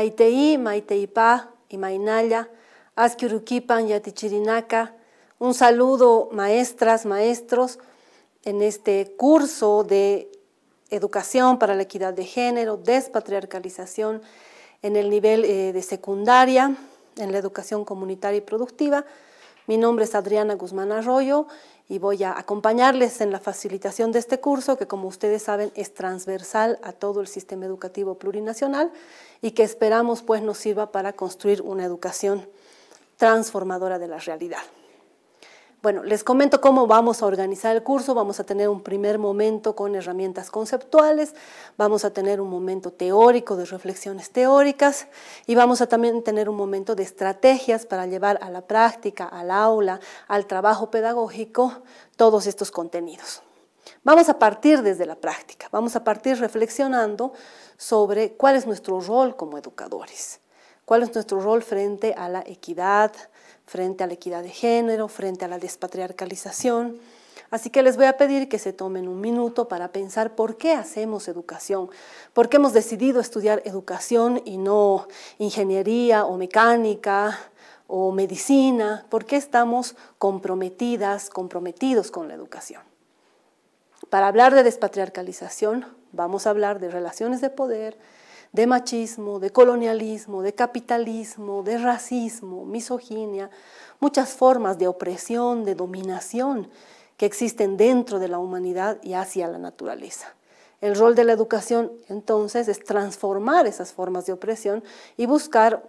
Maiteí, Maiteipá y Mainaya, Askiurukipan y Atichirinaca. Un saludo, maestras, maestros, en este curso de educación para la equidad de género, despatriarcalización en el nivel eh, de secundaria, en la educación comunitaria y productiva. Mi nombre es Adriana Guzmán Arroyo y voy a acompañarles en la facilitación de este curso que, como ustedes saben, es transversal a todo el sistema educativo plurinacional y que esperamos pues nos sirva para construir una educación transformadora de la realidad. Bueno, les comento cómo vamos a organizar el curso. Vamos a tener un primer momento con herramientas conceptuales, vamos a tener un momento teórico de reflexiones teóricas y vamos a también tener un momento de estrategias para llevar a la práctica, al aula, al trabajo pedagógico, todos estos contenidos. Vamos a partir desde la práctica, vamos a partir reflexionando sobre cuál es nuestro rol como educadores, cuál es nuestro rol frente a la equidad, frente a la equidad de género, frente a la despatriarcalización. Así que les voy a pedir que se tomen un minuto para pensar por qué hacemos educación, por qué hemos decidido estudiar educación y no ingeniería o mecánica o medicina, por qué estamos comprometidas, comprometidos con la educación. Para hablar de despatriarcalización, vamos a hablar de relaciones de poder, de machismo, de colonialismo, de capitalismo, de racismo, misoginia, muchas formas de opresión, de dominación que existen dentro de la humanidad y hacia la naturaleza. El rol de la educación entonces es transformar esas formas de opresión y buscar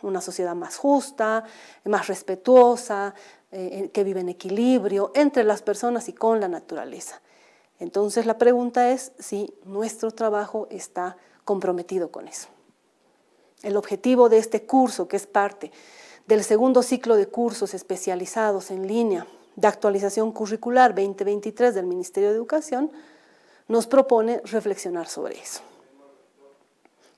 una sociedad más justa, más respetuosa, eh, que vive en equilibrio entre las personas y con la naturaleza. Entonces la pregunta es si nuestro trabajo está comprometido con eso. El objetivo de este curso, que es parte del segundo ciclo de cursos especializados en línea de actualización curricular 2023 del Ministerio de Educación, nos propone reflexionar sobre eso.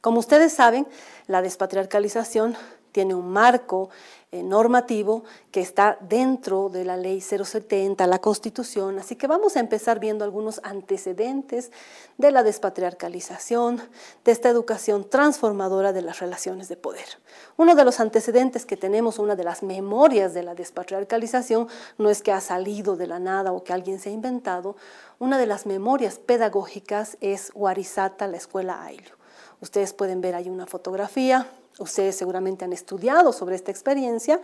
Como ustedes saben, la despatriarcalización tiene un marco eh, normativo que está dentro de la ley 070, la Constitución. Así que vamos a empezar viendo algunos antecedentes de la despatriarcalización, de esta educación transformadora de las relaciones de poder. Uno de los antecedentes que tenemos, una de las memorias de la despatriarcalización, no es que ha salido de la nada o que alguien se ha inventado, una de las memorias pedagógicas es Huarizata, la escuela Ailio. Ustedes pueden ver ahí una fotografía ustedes seguramente han estudiado sobre esta experiencia,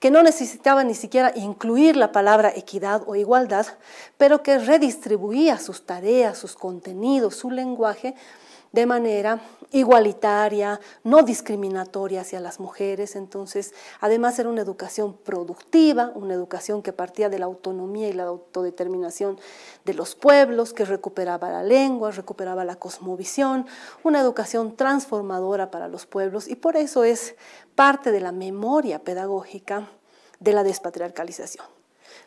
que no necesitaba ni siquiera incluir la palabra equidad o igualdad, pero que redistribuía sus tareas, sus contenidos, su lenguaje de manera igualitaria, no discriminatoria hacia las mujeres. Entonces, además era una educación productiva, una educación que partía de la autonomía y la autodeterminación de los pueblos, que recuperaba la lengua, recuperaba la cosmovisión, una educación transformadora para los pueblos y por eso es parte de la memoria pedagógica de la despatriarcalización.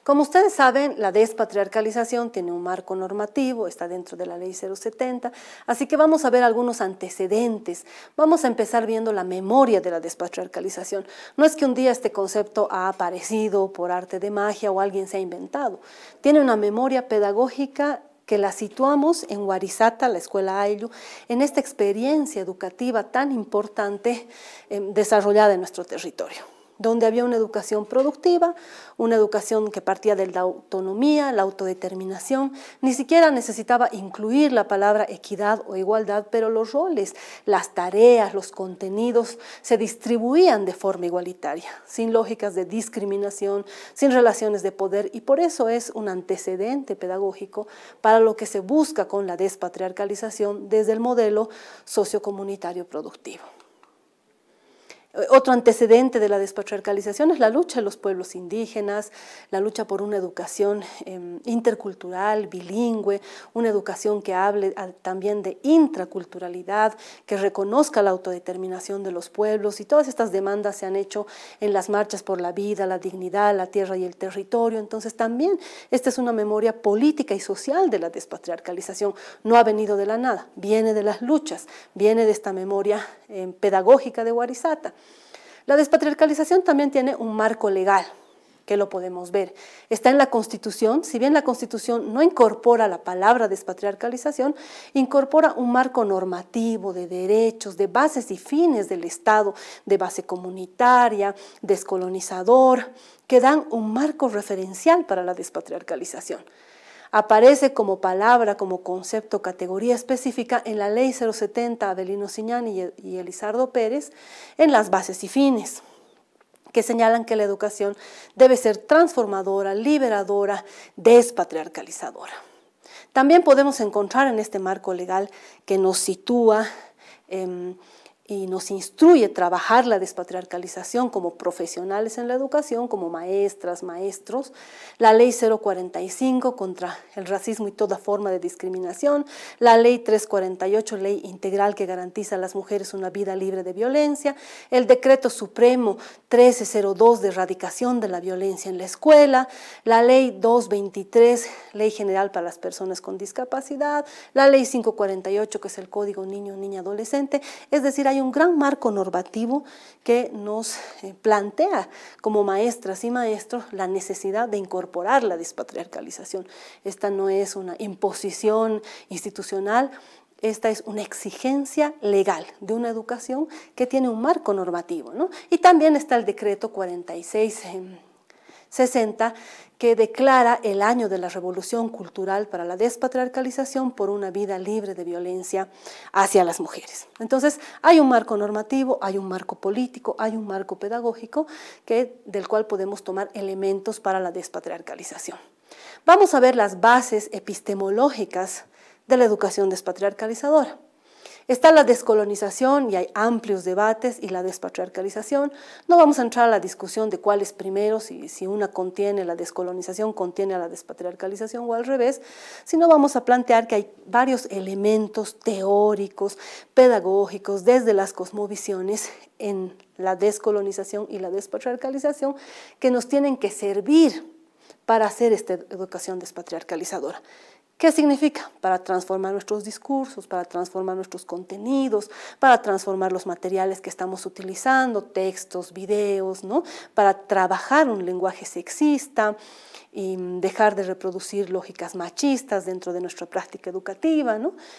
Como ustedes saben, la despatriarcalización tiene un marco normativo, está dentro de la ley 070, así que vamos a ver algunos antecedentes. Vamos a empezar viendo la memoria de la despatriarcalización. No es que un día este concepto ha aparecido por arte de magia o alguien se ha inventado. Tiene una memoria pedagógica que la situamos en Huarizata, la escuela Ayllu, en esta experiencia educativa tan importante em, desarrollada en nuestro territorio donde había una educación productiva, una educación que partía de la autonomía, la autodeterminación. Ni siquiera necesitaba incluir la palabra equidad o igualdad, pero los roles, las tareas, los contenidos se distribuían de forma igualitaria, sin lógicas de discriminación, sin relaciones de poder, y por eso es un antecedente pedagógico para lo que se busca con la despatriarcalización desde el modelo sociocomunitario productivo. Otro antecedente de la despatriarcalización es la lucha de los pueblos indígenas, la lucha por una educación em, intercultural, bilingüe, una educación que hable ah, también de intraculturalidad, que reconozca la autodeterminación de los pueblos y todas estas demandas se han hecho en las marchas por la vida, la dignidad, la tierra y el territorio. Entonces también esta es una memoria política y social de la despatriarcalización. No ha venido de la nada, viene de las luchas, viene de esta memoria em, pedagógica de Guarizata. La despatriarcalización también tiene un marco legal que lo podemos ver. Está en la Constitución, si bien la Constitución no incorpora la palabra despatriarcalización, incorpora un marco normativo de derechos, de bases y fines del Estado, de base comunitaria, descolonizador, que dan un marco referencial para la despatriarcalización aparece como palabra, como concepto, categoría específica en la Ley 070 Lino Siñani e-, y Elizardo Pérez en las bases y fines que señalan que la educación debe ser transformadora, liberadora, despatriarcalizadora. También podemos encontrar en este marco legal que nos sitúa em, y nos instruye trabajar la despatriarcalización como profesionales en la educación, como maestras, maestros, la ley 045 contra el racismo y toda forma de discriminación, la ley 348, ley integral que garantiza a las mujeres una vida libre de violencia, el decreto supremo 1302 de erradicación de la violencia en la escuela, la ley 223, ley general para las personas con discapacidad, la ley 548 que es el código niño-niña-adolescente, es decir, hay hay un gran marco normativo que nos eh, plantea como maestras y maestros la necesidad de incorporar la despatriarcalización. Esta no es una imposición institucional, esta es una exigencia legal de una educación que tiene un marco normativo. Y también está el decreto 46. 60, que declara el año de la revolución cultural para la despatriarcalización por una vida libre de violencia hacia las mujeres. Entonces, hay un marco normativo, hay un marco político, hay un marco pedagógico que, del cual podemos tomar elementos para la despatriarcalización. Vamos a ver las bases epistemológicas de la educación despatriarcalizadora. Está la descolonización y hay amplios debates y la despatriarcalización. No vamos a entrar a la discusión de cuáles es primero, si, si una contiene la descolonización, contiene a la despatriarcalización o al revés, sino vamos a plantear que hay varios elementos teóricos, pedagógicos, desde las cosmovisiones en la descolonización y la despatriarcalización que nos tienen que servir para hacer esta educación despatriarcalizadora. ¿Qué significa? Para transformar nuestros discursos, para transformar nuestros contenidos, para transformar los materiales que estamos utilizando, textos, videos, ¿no? Para trabajar un lenguaje sexista y dejar de reproducir lógicas machistas dentro de nuestra práctica educativa,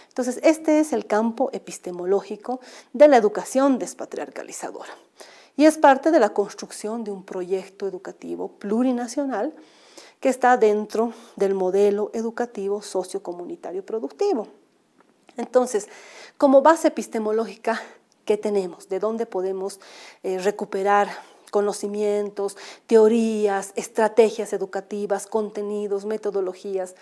Entonces, este es el campo epistemológico de la educación despatriarcalizadora y es parte de la construcción de un proyecto educativo plurinacional que está dentro del modelo educativo sociocomunitario productivo. Entonces, como base epistemológica, ¿qué tenemos? ¿De dónde podemos eh, recuperar conocimientos, teorías, estrategias educativas, contenidos, metodologías?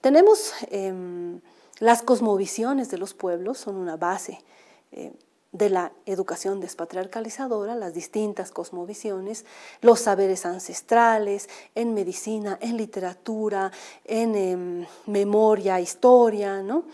Tenemos em, las cosmovisiones de los pueblos, son una base eh, de la educación despatriarcalizadora, las distintas cosmovisiones, los saberes ancestrales, en medicina, en literatura, en em, memoria, historia, ¿no?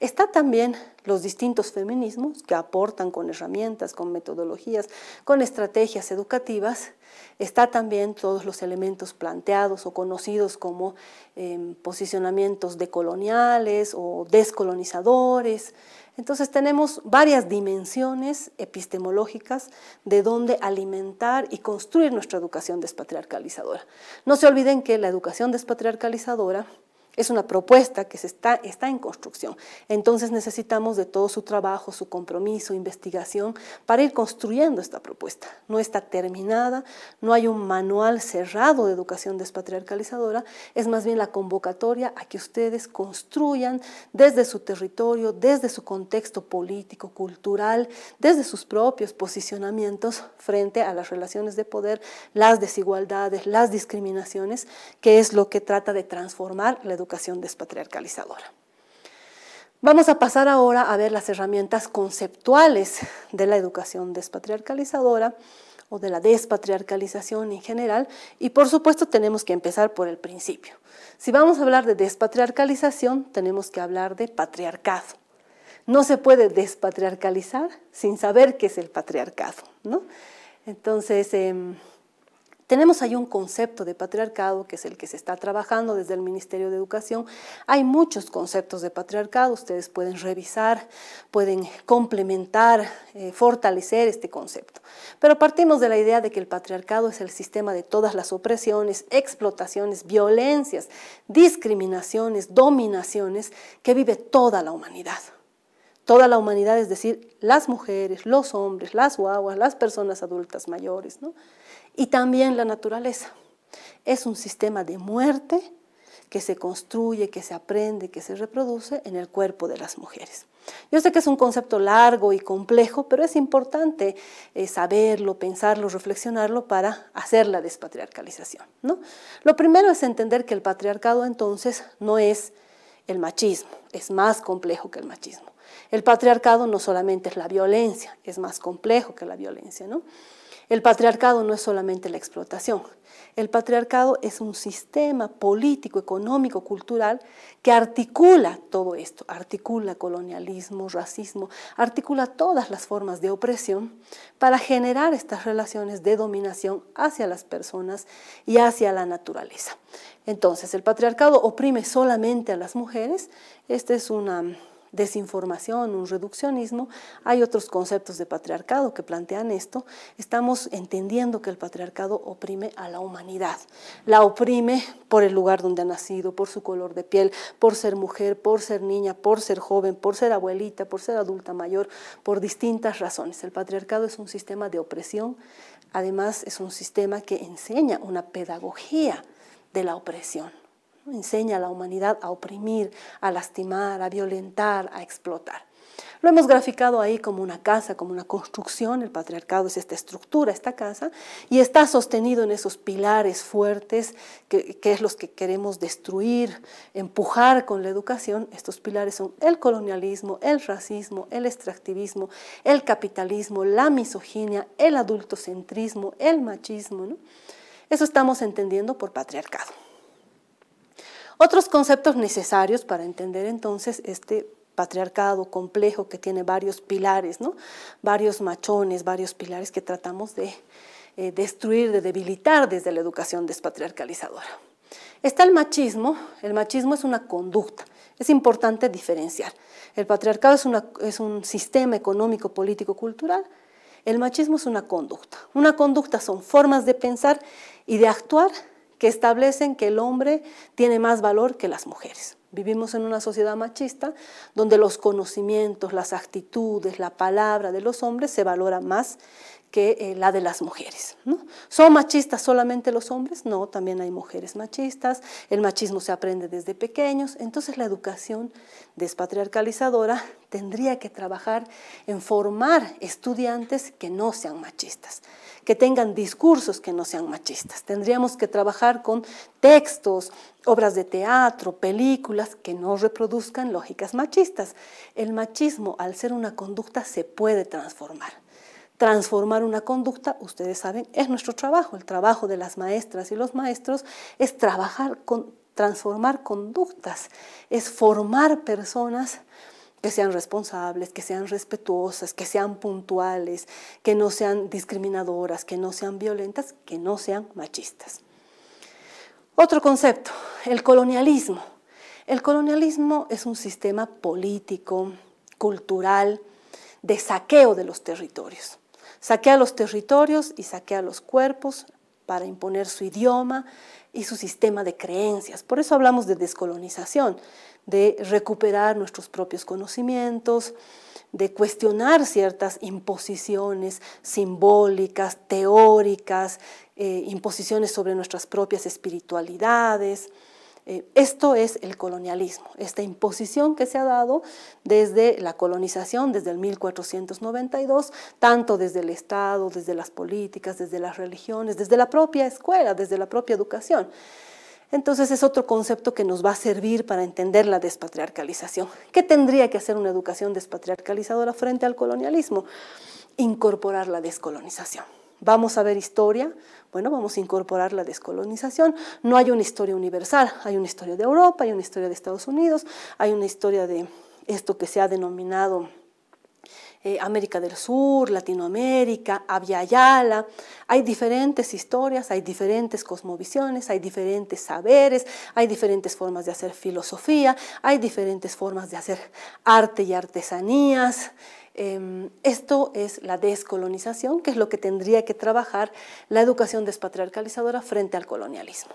Está también los distintos feminismos que aportan con herramientas, con metodologías, con estrategias educativas. Está también todos los elementos planteados o conocidos como em, posicionamientos decoloniales o descolonizadores, entonces tenemos varias dimensiones epistemológicas de dónde alimentar y construir nuestra educación despatriarcalizadora. No se olviden que la educación despatriarcalizadora es una propuesta que se está, está en construcción. Entonces necesitamos de todo su trabajo, su compromiso, investigación para ir construyendo esta propuesta. No está terminada, no hay un manual cerrado de educación despatriarcalizadora, es más bien la convocatoria a que ustedes construyan desde su territorio, desde su contexto político, cultural, desde sus propios posicionamientos frente a las relaciones de poder, las desigualdades, las discriminaciones, que es lo que trata de transformar la educación educación despatriarcalizadora. Vamos a pasar ahora a ver las herramientas conceptuales de la educación despatriarcalizadora o de la despatriarcalización en general y por supuesto tenemos que empezar por el principio. Si vamos a hablar de despatriarcalización, tenemos que hablar de patriarcado. No se puede despatriarcalizar sin saber qué es el patriarcado, ¿no? Entonces, em, tenemos ahí un concepto de patriarcado que es el que se está trabajando desde el Ministerio de Educación. Hay muchos conceptos de patriarcado, ustedes pueden revisar, pueden complementar, eh, fortalecer este concepto. Pero partimos de la idea de que el patriarcado es el sistema de todas las opresiones, explotaciones, violencias, discriminaciones, dominaciones que vive toda la humanidad toda la humanidad, es decir, las mujeres, los hombres, las guaguas, las personas adultas mayores, ¿no? Y también la naturaleza. Es un sistema de muerte que se construye, que se aprende, que se reproduce en el cuerpo de las mujeres. Yo sé que es un concepto largo y complejo, pero es importante eh, saberlo, pensarlo, reflexionarlo para hacer la despatriarcalización. ¿no? Lo primero es entender que el patriarcado entonces no es el machismo, es más complejo que el machismo. El patriarcado no solamente es la violencia, es más complejo que la violencia. ¿no? El patriarcado no es solamente la explotación. El patriarcado es un sistema político, económico, cultural que articula todo esto, articula colonialismo, racismo, articula todas las formas de opresión para generar estas relaciones de dominación hacia las personas y hacia la naturaleza. Entonces, el patriarcado oprime solamente a las mujeres. Esta es una desinformación, un reduccionismo. Hay otros conceptos de patriarcado que plantean esto. Estamos entendiendo que el patriarcado oprime a la humanidad. La oprime por el lugar donde ha nacido, por su color de piel, por ser mujer, por ser niña, por ser joven, por ser abuelita, por ser adulta mayor, por distintas razones. El patriarcado es un sistema de opresión. Además, es un sistema que enseña una pedagogía de la opresión enseña a la humanidad a oprimir, a lastimar, a violentar, a explotar. Lo hemos graficado ahí como una casa, como una construcción, el patriarcado es esta estructura, esta casa, y está sostenido en esos pilares fuertes, que, es los que queremos destruir, empujar con la educación. Estos pilares son el colonialismo, el racismo, el extractivismo, el capitalismo, la misoginia, el adultocentrismo, el machismo. Eso estamos entendiendo por patriarcado. Otros conceptos necesarios para entender entonces este patriarcado complejo que tiene varios pilares, ¿no? varios machones, varios pilares que tratamos de eh, destruir, de debilitar desde la educación despatriarcalizadora. Está el machismo, el machismo es una conducta, es importante diferenciar. El patriarcado es, es un sistema económico, político, cultural, el machismo es una conducta. Una conducta son formas de pensar y de actuar que establecen que el hombre tiene más valor que las mujeres. Vivimos en una sociedad machista donde los conocimientos, las actitudes, la palabra de los hombres se valora más que eh, la de las mujeres. ¿Son machistas solamente los hombres? No, también hay mujeres machistas, el machismo se aprende desde pequeños, entonces la educación despatriarcalizadora tendría que trabajar en formar estudiantes que no sean machistas que tengan discursos que no sean machistas. Tendríamos que trabajar con textos, obras de teatro, películas que no reproduzcan lógicas machistas. El machismo, al ser una conducta, se puede transformar transformar una conducta, ustedes saben, es nuestro trabajo. El trabajo de las maestras y los maestros es trabajar con transformar conductas, es formar personas que sean responsables, que sean respetuosas, que sean puntuales, que no sean discriminadoras, que no sean violentas, que no sean machistas. Otro concepto, el colonialismo. El colonialismo es un sistema político, cultural, de saqueo de los territorios. Saquea los territorios y saquea los cuerpos para imponer su idioma y su sistema de creencias. Por eso hablamos de descolonización de recuperar nuestros propios conocimientos, de cuestionar ciertas imposiciones simbólicas, teóricas, eh, imposiciones sobre nuestras propias espiritualidades. Eh, esto es el colonialismo, esta imposición que se ha dado desde la colonización, desde el 1492, tanto desde el Estado, desde las políticas, desde las religiones, desde la propia escuela, desde la propia educación. Entonces es otro concepto que nos va a servir para entender la despatriarcalización. ¿Qué tendría que hacer una educación despatriarcalizadora frente al colonialismo? Incorporar la descolonización. Vamos a ver historia, bueno, vamos a incorporar la descolonización. No hay una historia universal, hay una historia de Europa, hay una historia de Estados Unidos, hay una historia de esto que se ha denominado eh, América del Sur, Latinoamérica, Abya Hay diferentes historias, hay diferentes cosmovisiones, hay diferentes saberes, hay diferentes formas de hacer filosofía, hay diferentes formas de hacer arte y artesanías. Em, esto es la descolonización, que es lo que tendría que trabajar la educación despatriarcalizadora frente al colonialismo.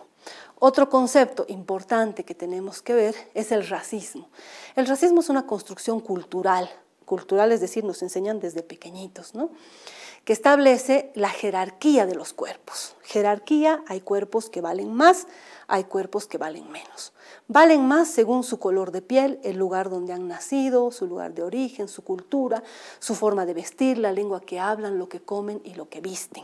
Otro concepto importante que tenemos que ver es el racismo. El racismo es una construcción cultural cultural, es decir, nos enseñan desde pequeñitos, ¿no? que establece la jerarquía de los cuerpos. Jerarquía, hay cuerpos que valen más, hay cuerpos que valen menos. Valen más según su color de piel, el lugar donde han nacido, su lugar de origen, su cultura, su forma de vestir, la lengua que hablan, lo que comen y lo que visten.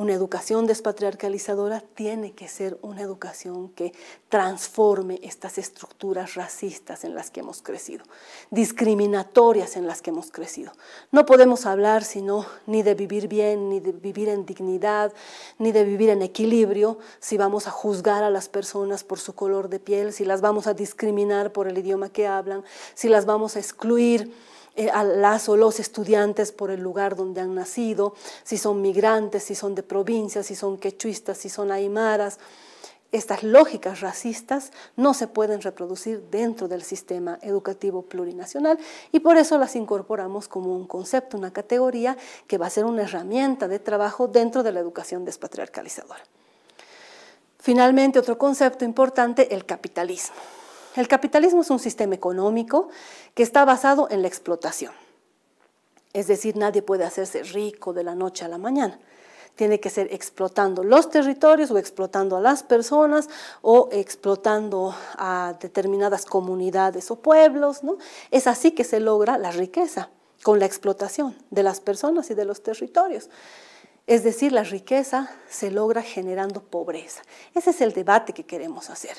Una educación despatriarcalizadora tiene que ser una educación que transforme estas estructuras racistas en las que hemos crecido, discriminatorias en las que hemos crecido. No podemos hablar sino ni de vivir bien, ni de vivir en dignidad, ni de vivir en equilibrio si vamos a juzgar a las personas por su color de piel, si las vamos a discriminar por el idioma que hablan, si las vamos a excluir eh, a las o los estudiantes por el lugar donde han nacido, si son migrantes, si son de provincia, si son quechuistas, si son aymaras. Estas lógicas racistas no se pueden reproducir dentro del sistema educativo plurinacional y por eso las incorporamos como un concepto, una categoría que va a ser una herramienta de trabajo dentro de la educación despatriarcalizadora. Finalmente, otro concepto importante, el capitalismo. El capitalismo es un sistema económico que está basado en la explotación. Es decir, nadie puede hacerse rico de la noche a la mañana. Tiene que ser explotando los territorios o explotando a las personas o explotando a determinadas comunidades o pueblos. ¿no? Es así que se logra la riqueza, con la explotación de las personas y de los territorios. Es decir, la riqueza se logra generando pobreza. Ese es el debate que queremos hacer.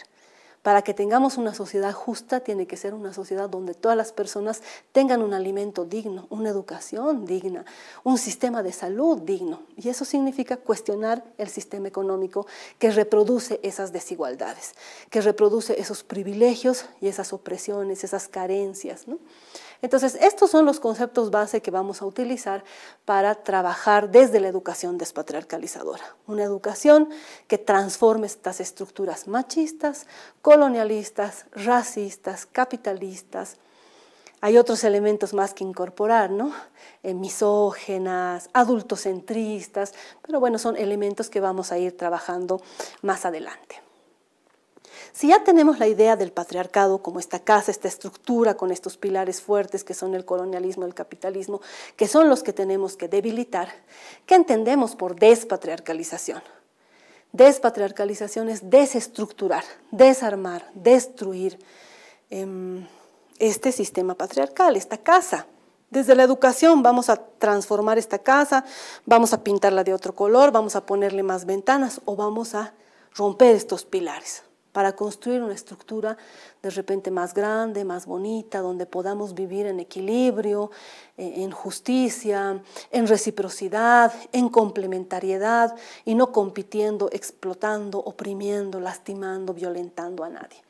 Para que tengamos una sociedad justa, tiene que ser una sociedad donde todas las personas tengan un alimento digno, una educación digna, un sistema de salud digno. Y eso significa cuestionar el sistema económico que reproduce esas desigualdades, que reproduce esos privilegios y esas opresiones, esas carencias. ¿no? Entonces, estos son los conceptos base que vamos a utilizar para trabajar desde la educación despatriarcalizadora. Una educación que transforme estas estructuras machistas, colonialistas, racistas, capitalistas, hay otros elementos más que incorporar, ¿no? Eh, misógenas, adultocentristas, pero bueno, son elementos que vamos a ir trabajando más adelante. Si ya tenemos la idea del patriarcado como esta casa, esta estructura con estos pilares fuertes que son el colonialismo, el capitalismo, que son los que tenemos que debilitar, ¿qué entendemos por despatriarcalización? Despatriarcalización es desestructurar, desarmar, destruir em, este sistema patriarcal, esta casa. Desde la educación vamos a transformar esta casa, vamos a pintarla de otro color, vamos a ponerle más ventanas o vamos a romper estos pilares para construir una estructura de repente más grande, más bonita, donde podamos vivir en equilibrio, eh, en justicia, en reciprocidad, en complementariedad y no compitiendo, explotando, oprimiendo, lastimando, violentando a nadie.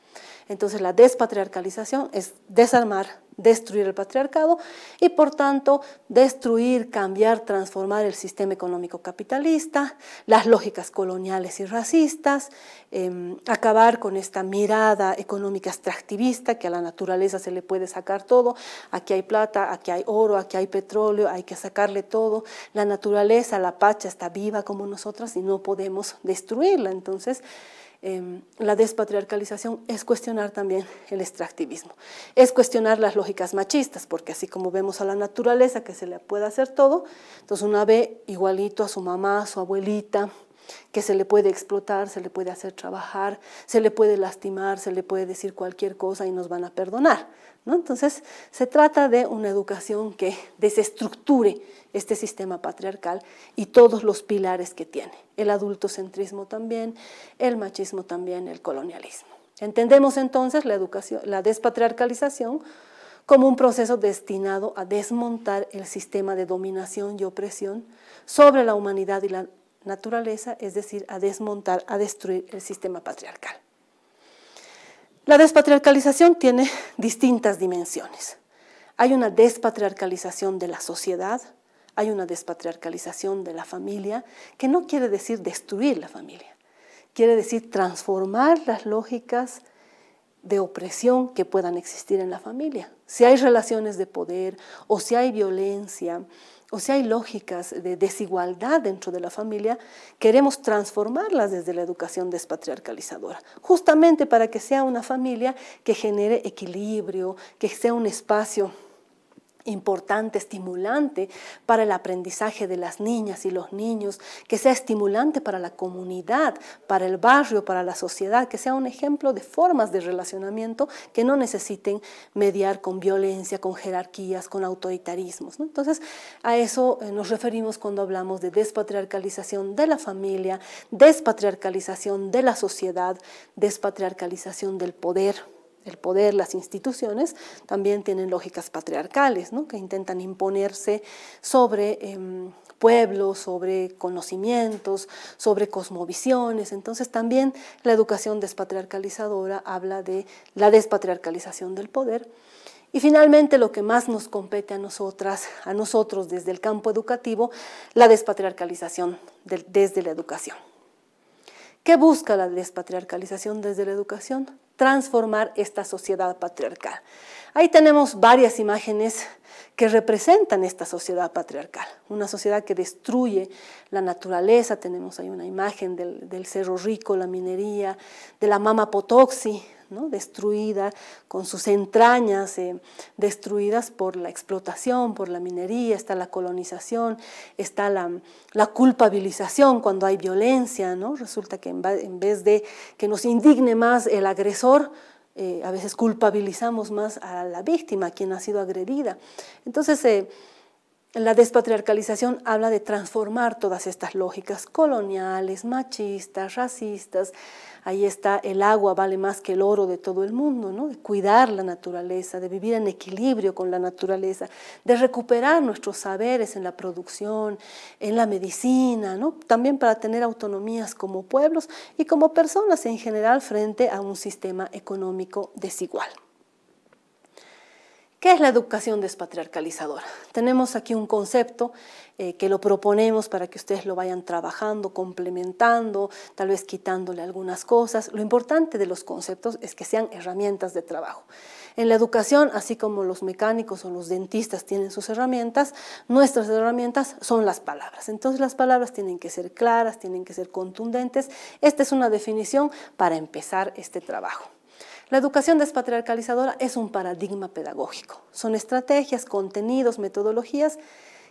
Entonces la despatriarcalización es desarmar destruir el patriarcado y por tanto destruir, cambiar, transformar el sistema económico capitalista, las lógicas coloniales y racistas, em, acabar con esta mirada económica extractivista que a la naturaleza se le puede sacar todo, aquí hay plata, aquí hay oro, aquí hay petróleo, hay que sacarle todo, la naturaleza, la pacha está viva como nosotras y no podemos destruirla, entonces Em, la despatriarcalización es cuestionar también el extractivismo, es cuestionar las lógicas machistas, porque así como vemos a la naturaleza que se le puede hacer todo, entonces uno ve igualito a su mamá, a su abuelita, que se le puede explotar, se le puede hacer trabajar, se le puede lastimar, se le puede decir cualquier cosa y nos van a perdonar. ¿no? Entonces, se trata de una educación que desestructure este sistema patriarcal y todos los pilares que tiene. El adultocentrismo también, el machismo también, el colonialismo. Entendemos entonces la, educación, la despatriarcalización como un proceso destinado a desmontar el sistema de dominación y opresión sobre la humanidad y la naturaleza, es decir, a desmontar, a destruir el sistema patriarcal. La despatriarcalización tiene distintas dimensiones. Hay una despatriarcalización de la sociedad, hay una despatriarcalización de la familia, que no quiere decir destruir la familia, quiere decir transformar las lógicas de opresión que puedan existir en la familia. Si hay relaciones de poder o si hay violencia o si hay lógicas de desigualdad dentro de la familia, queremos transformarlas desde la educación despatriarcalizadora, justamente para que sea una familia que genere equilibrio, que sea un espacio importante, estimulante para el aprendizaje de las niñas y los niños, que sea estimulante para la comunidad, para el barrio, para la sociedad, que sea un ejemplo de formas de relacionamiento que no necesiten mediar con violencia, con jerarquías, con autoritarismos. Entonces, a eso eh, nos referimos cuando hablamos de despatriarcalización de la familia, despatriarcalización de la sociedad, despatriarcalización del poder el poder, las instituciones, también tienen lógicas patriarcales, que intentan imponerse sobre em, pueblos, sobre conocimientos, sobre cosmovisiones. Entonces también la educación despatriarcalizadora habla de la despatriarcalización del poder. Y finalmente, lo que más nos compete a nosotras, a nosotros desde el campo educativo, la despatriarcalización desde la educación. ¿Qué busca la despatriarcalización desde la educación? transformar esta sociedad patriarcal. Ahí tenemos varias imágenes que representan esta sociedad patriarcal, una sociedad que destruye la naturaleza, tenemos ahí una imagen del, Cerro Rico, la minería, de la Mama Potoxi, destruida, con sus entrañas eh, destruidas por la explotación, por la minería, está la colonización, está la, culpabilización cuando hay violencia, ¿no? resulta que en, vez de que nos indigne más el agresor, eh, a veces culpabilizamos más a la víctima, a quien ha sido agredida. Entonces, eh, la despatriarcalización habla de transformar todas estas lógicas coloniales, machistas, racistas. Ahí está el agua vale más que el oro de todo el mundo, ¿no? de cuidar la naturaleza, de vivir en equilibrio con la naturaleza, de recuperar nuestros saberes en la producción, en la medicina, ¿no? también para tener autonomías como pueblos y como personas en general frente a un sistema económico desigual. ¿Qué es la educación despatriarcalizadora? Tenemos aquí un concepto eh, que lo proponemos para que ustedes lo vayan trabajando, complementando, tal vez quitándole algunas cosas. Lo importante de los conceptos es que sean herramientas de trabajo. En la educación, así como los mecánicos o los dentistas tienen sus herramientas, nuestras herramientas son las palabras. Entonces las palabras tienen que ser claras, tienen que ser contundentes. Esta es una definición para empezar este trabajo. La educación despatriarcalizadora es un paradigma pedagógico. Son estrategias, contenidos, metodologías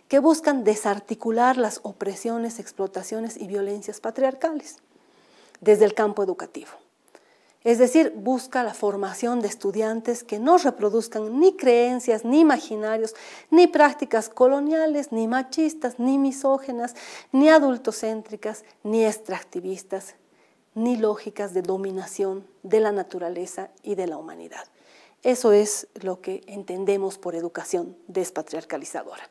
que buscan desarticular las opresiones, explotaciones y violencias patriarcales desde el campo educativo. Es decir, busca la formación de estudiantes que no reproduzcan ni creencias, ni imaginarios, ni prácticas coloniales, ni machistas, ni misógenas, ni adultocéntricas, ni extractivistas, ni lógicas de dominación de la naturaleza y de la humanidad. Eso es lo que entendemos por educación despatriarcalizadora.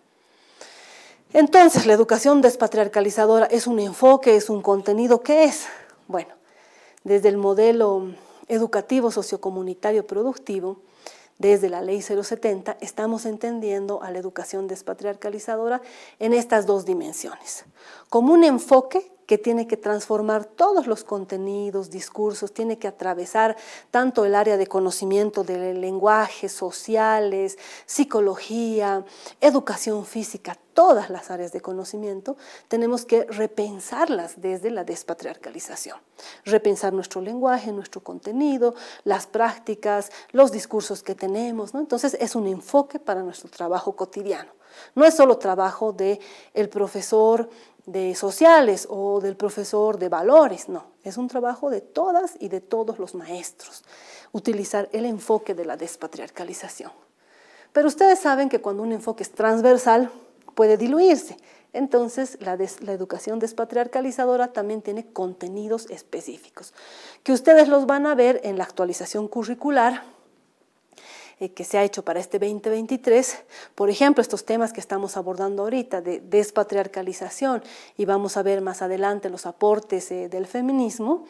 Entonces, la educación despatriarcalizadora es un enfoque, es un contenido, ¿qué es? Bueno, desde el modelo educativo sociocomunitario productivo, desde la ley 070, estamos entendiendo a la educación despatriarcalizadora en estas dos dimensiones, como un enfoque que tiene que transformar todos los contenidos, discursos, tiene que atravesar tanto el área de conocimiento del lenguaje, sociales, psicología, educación física, todas las áreas de conocimiento, tenemos que repensarlas desde la despatriarcalización. Repensar nuestro lenguaje, nuestro contenido, las prácticas, los discursos que tenemos. Entonces es un enfoque para nuestro trabajo cotidiano. No es solo trabajo del el profesor de sociales o del profesor de valores, no, es un trabajo de todas y de todos los maestros, utilizar el enfoque de la despatriarcalización. Pero ustedes saben que cuando un enfoque es transversal puede diluirse, entonces la educación despatriarcalizadora también tiene contenidos específicos, que ustedes los van a ver en la actualización curricular eh, que se ha hecho para este 2023. Por ejemplo, estos temas que estamos abordando ahorita de despatriarcalización y vamos a ver más adelante los aportes eh, del feminismo,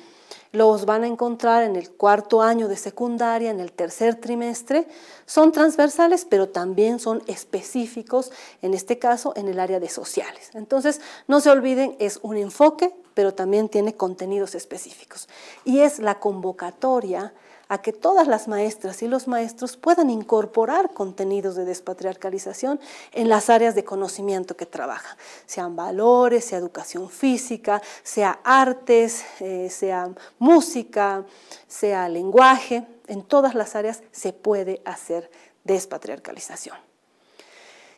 los van a encontrar en el cuarto año de secundaria, en el tercer trimestre. Son transversales, pero también son específicos, en este caso, en el área de sociales. Entonces, no se olviden, es un enfoque pero también tiene contenidos específicos. Y es la convocatoria a que todas las maestras y los maestros puedan incorporar contenidos de despatriarcalización en las áreas de conocimiento que trabajan, sean valores, sea educación física, sea artes, eh, sea música, sea lenguaje, en todas las áreas se puede hacer despatriarcalización.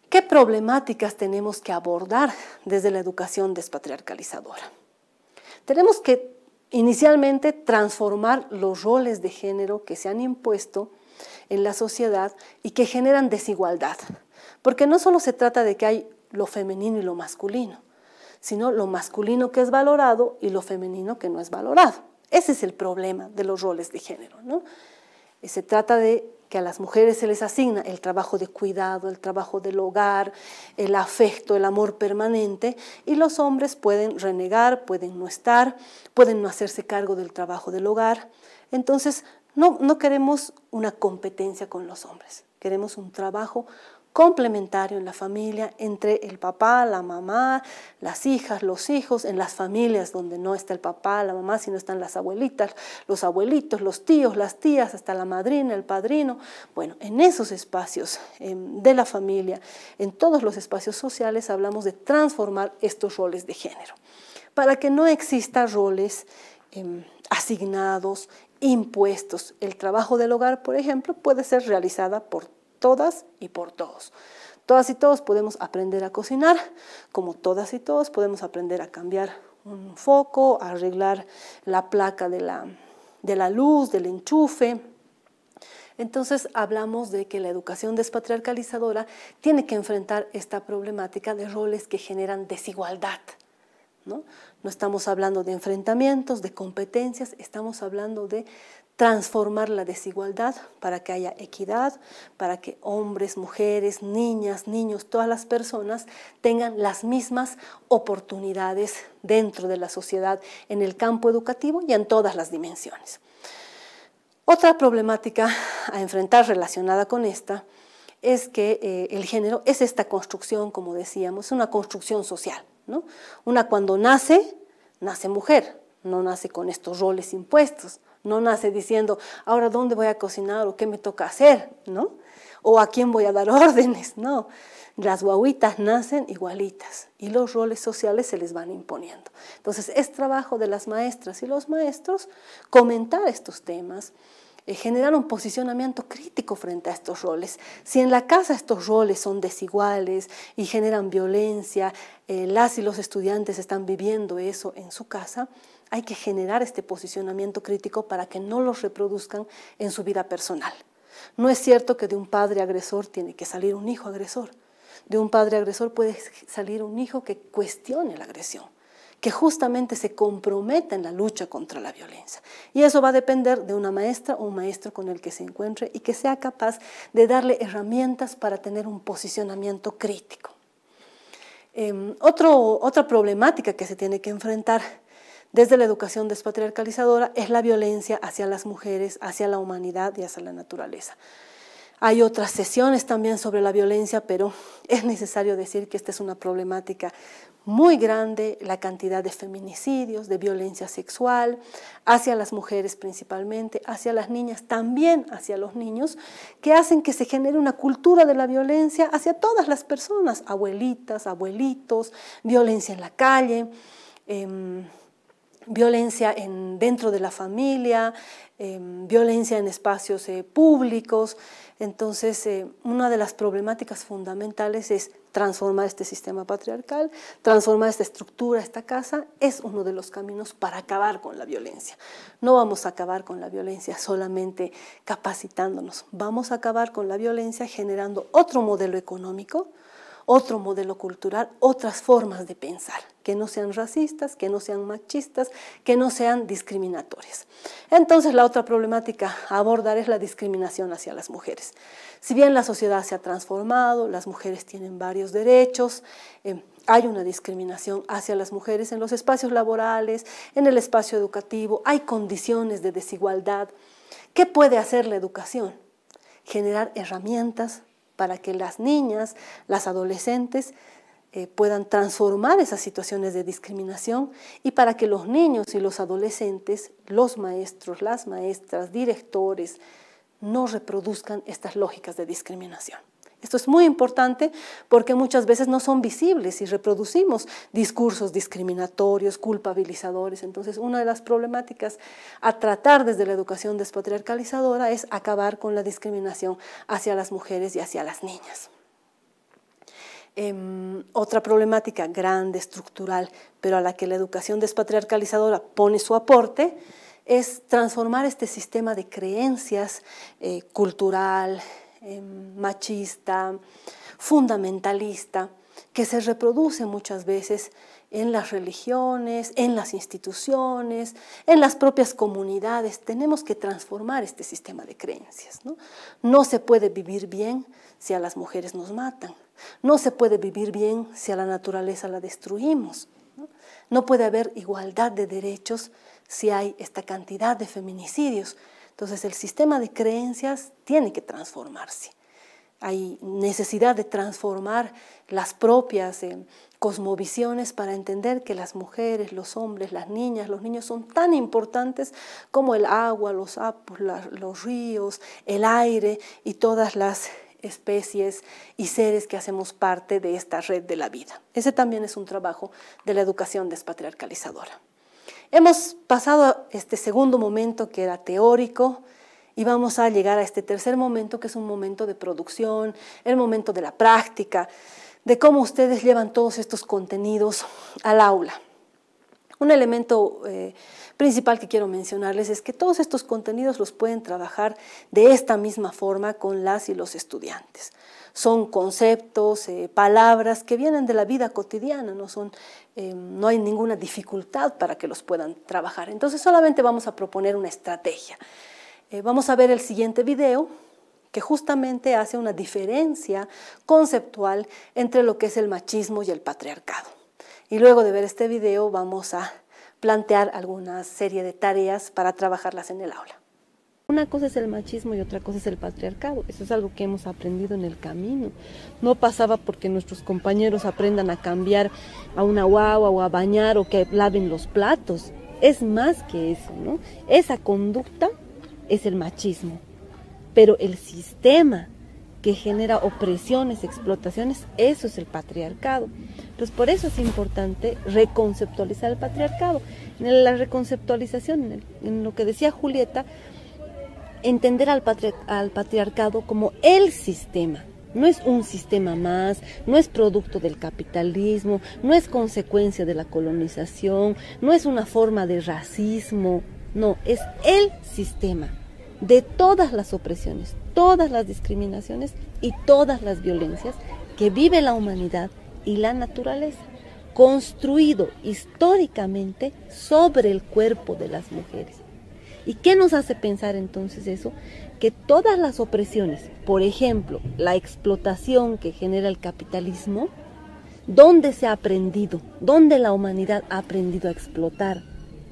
¿Qué problemáticas tenemos que abordar desde la educación despatriarcalizadora? Tenemos que inicialmente transformar los roles de género que se han impuesto en la sociedad y que generan desigualdad. Porque no solo se trata de que hay lo femenino y lo masculino, sino lo masculino que es valorado y lo femenino que no es valorado. Ese es el problema de los roles de género. ¿no? Se trata de que a las mujeres se les asigna el trabajo de cuidado, el trabajo del hogar, el afecto, el amor permanente, y los hombres pueden renegar, pueden no estar, pueden no hacerse cargo del trabajo del hogar. Entonces, no, queremos una competencia con los hombres, queremos un trabajo complementario en la familia, entre el papá, la mamá, las hijas, los hijos, en las familias donde no está el papá, la mamá, sino están las abuelitas, los abuelitos, los tíos, las tías, hasta la madrina, el padrino. Bueno, en esos espacios em, de la familia, en todos los espacios sociales, hablamos de transformar estos roles de género, para que no existan roles em, asignados, impuestos. El trabajo del hogar, por ejemplo, puede ser realizada por todas y por todos. Todas y todos podemos aprender a cocinar, como todas y todos podemos aprender a cambiar un foco, a arreglar la placa de la, luz, del enchufe, entonces hablamos de que la educación despatriarcalizadora tiene que enfrentar esta problemática de roles que generan desigualdad. ¿no? no estamos hablando de enfrentamientos, de competencias, estamos hablando de transformar la desigualdad para que haya equidad, para que hombres, mujeres, niñas, niños, todas las personas tengan las mismas oportunidades dentro de la sociedad, en el campo educativo y en todas las dimensiones. Otra problemática a enfrentar relacionada con esta es que eh, el género es esta construcción, como decíamos, una construcción social. ¿no? Una cuando nace, nace mujer, no nace con estos roles impuestos no nace diciendo, ahora dónde voy a cocinar o qué me toca hacer, ¿no? O a quién voy a dar órdenes, no. Las guaguitas nacen igualitas y los roles sociales se les van imponiendo. Entonces es trabajo de las maestras y los maestros comentar estos temas, eh, generar un posicionamiento crítico frente a estos roles. Si en la casa estos roles son desiguales y generan violencia, eh, las y los estudiantes están viviendo eso en su casa, hay que generar este posicionamiento crítico para que no los reproduzcan en su vida personal. No es cierto que de un padre agresor tiene que salir un hijo agresor. De un padre agresor puede salir un hijo que cuestione la agresión, que justamente se comprometa en la lucha contra la violencia. Y eso va a depender de una maestra o un maestro con el que se encuentre y que sea capaz de darle herramientas para tener un posicionamiento crítico. Em, otra problemática que se tiene que enfrentar desde la educación despatriarcalizadora es la violencia hacia las mujeres, hacia la humanidad y hacia la naturaleza. Hay otras sesiones también sobre la violencia, pero es necesario decir que esta es una problemática muy grande, la cantidad de feminicidios, de violencia sexual, hacia las mujeres principalmente, hacia las niñas, también hacia los niños, que hacen que se genere una cultura de la violencia hacia todas las personas, abuelitas, abuelitos, violencia en la calle. Em, violencia dentro de la familia, eh, violencia en espacios eh, públicos. Entonces, eh, una de las problemáticas fundamentales es transformar este sistema patriarcal, transformar esta estructura, esta casa, es uno de los caminos para acabar con la violencia. No vamos a acabar con la violencia solamente capacitándonos, vamos a acabar con la violencia generando otro modelo económico, otro modelo cultural, otras formas de pensar, que no sean racistas, que no sean machistas, que no sean discriminatorias. Entonces la otra problemática a abordar es la discriminación hacia las mujeres. Si bien la sociedad se ha transformado, las mujeres tienen varios derechos, eh, hay una discriminación hacia las mujeres en los espacios laborales, en el espacio educativo, hay condiciones de desigualdad. ¿Qué puede hacer la educación? Generar herramientas para que las niñas, las adolescentes eh, puedan transformar esas situaciones de discriminación y para que los niños y los adolescentes, los maestros, las maestras, directores, no reproduzcan estas lógicas de discriminación. Esto es muy importante porque muchas veces no son visibles y reproducimos discursos discriminatorios, culpabilizadores. Entonces, una de las problemáticas a tratar desde la educación despatriarcalizadora es acabar con la discriminación hacia las mujeres y hacia las niñas. Em, otra problemática grande, estructural, pero a la que la educación despatriarcalizadora pone su aporte, es transformar este sistema de creencias eh, cultural, Em, machista, fundamentalista, que se reproduce muchas veces en las religiones, en las instituciones, en las propias comunidades. Tenemos que transformar este sistema de creencias. No, se puede vivir bien si a las mujeres nos matan. No se puede vivir bien si a la naturaleza la destruimos. no puede haber igualdad de derechos si hay esta cantidad de feminicidios. Entonces el sistema de creencias tiene que transformarse. Hay necesidad de transformar las propias eh, cosmovisiones para entender que las mujeres, los hombres, las niñas, los niños son tan importantes como el agua, los sapos, los ríos, el aire y todas las especies y seres que hacemos parte de esta red de la vida. Ese también es un trabajo de la educación despatriarcalizadora. Hemos pasado este segundo momento que era teórico y vamos a llegar a este tercer momento que es un momento de producción, el momento de la práctica, de cómo ustedes llevan todos estos contenidos al aula. Un elemento eh, principal que quiero mencionarles es que todos estos contenidos los pueden trabajar de esta misma forma con las y los estudiantes. Son conceptos, eh, palabras que vienen de la vida cotidiana, no, son, eh, no hay ninguna dificultad para que los puedan trabajar. Entonces solamente vamos a proponer una estrategia. vamos a ver el siguiente video que justamente hace una diferencia conceptual entre lo que es el machismo y el patriarcado. Y luego de ver este video vamos a plantear alguna serie de tareas para trabajarlas en el aula. Una cosa es el machismo y otra cosa es el patriarcado. Eso es algo que hemos aprendido en el camino. No pasaba porque nuestros compañeros aprendan a cambiar a una guagua o a bañar o que laven los platos. Es más que eso, ¿no? Esa conducta es el machismo. Pero el sistema que genera opresiones, explotaciones, eso es el patriarcado. Entonces, por eso es importante reconceptualizar el patriarcado. En la reconceptualización, en lo que decía Julieta, entender al, al patriarcado como el sistema. No es un sistema más, no es producto del capitalismo, no es consecuencia de la colonización, no es una forma de racismo, no, es el sistema de todas las opresiones, todas las discriminaciones y todas las violencias que vive la humanidad y la naturaleza, construido históricamente sobre el cuerpo de las mujeres. ¿Y qué nos hace pensar entonces eso? Que todas las opresiones, por ejemplo, la explotación que genera el capitalismo, ¿dónde se ha aprendido? ¿Dónde la humanidad ha aprendido a explotar?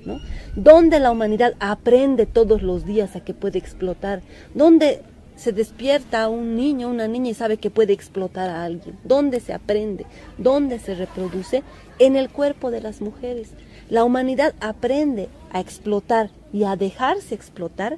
¿no? ¿Dónde la humanidad aprende todos los días a que puede explotar? ¿Dónde se despierta un niño, una niña y sabe que puede explotar a alguien. ¿Dónde se aprende? ¿Dónde se reproduce? En el cuerpo de las mujeres. La humanidad aprende a explotar y a dejarse explotar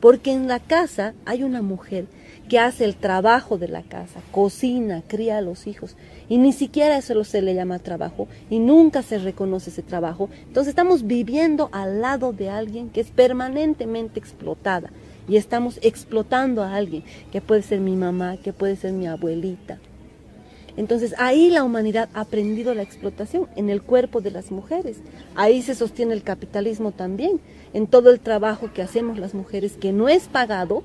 porque en la casa hay una mujer que hace el trabajo de la casa, cocina, cría a los hijos y ni siquiera eso se le llama trabajo y nunca se reconoce ese trabajo. Entonces estamos viviendo al lado de alguien que es permanentemente explotada y estamos explotando a alguien, que puede ser mi mamá, que puede ser mi abuelita. Entonces ahí la humanidad ha aprendido la explotación en el cuerpo de las mujeres. Ahí se sostiene el capitalismo también, en todo el trabajo que hacemos las mujeres que no es pagado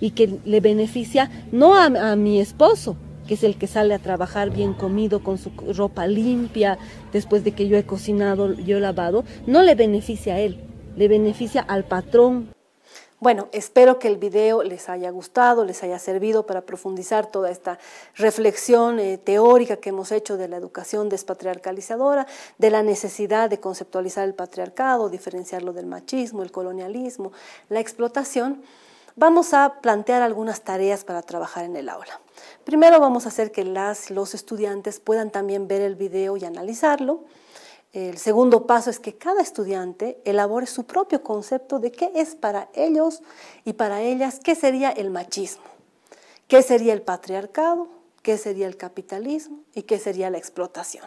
y que le beneficia no a, mi esposo, que es el que sale a trabajar bien comido, con su ropa limpia, después de que yo he cocinado, yo he lavado, no le beneficia a él, le beneficia al patrón bueno, espero que el video les haya gustado, les haya servido para profundizar toda esta reflexión eh, teórica que hemos hecho de la educación despatriarcalizadora, de la necesidad de conceptualizar el patriarcado, diferenciarlo del machismo, el colonialismo, la explotación. Vamos a plantear algunas tareas para trabajar en el aula. Primero vamos a hacer que los estudiantes puedan también ver el video y analizarlo. El segundo paso es que cada estudiante elabore su propio concepto de qué es para ellos y para ellas, qué sería el machismo, qué sería el patriarcado, qué sería el capitalismo y qué sería la explotación.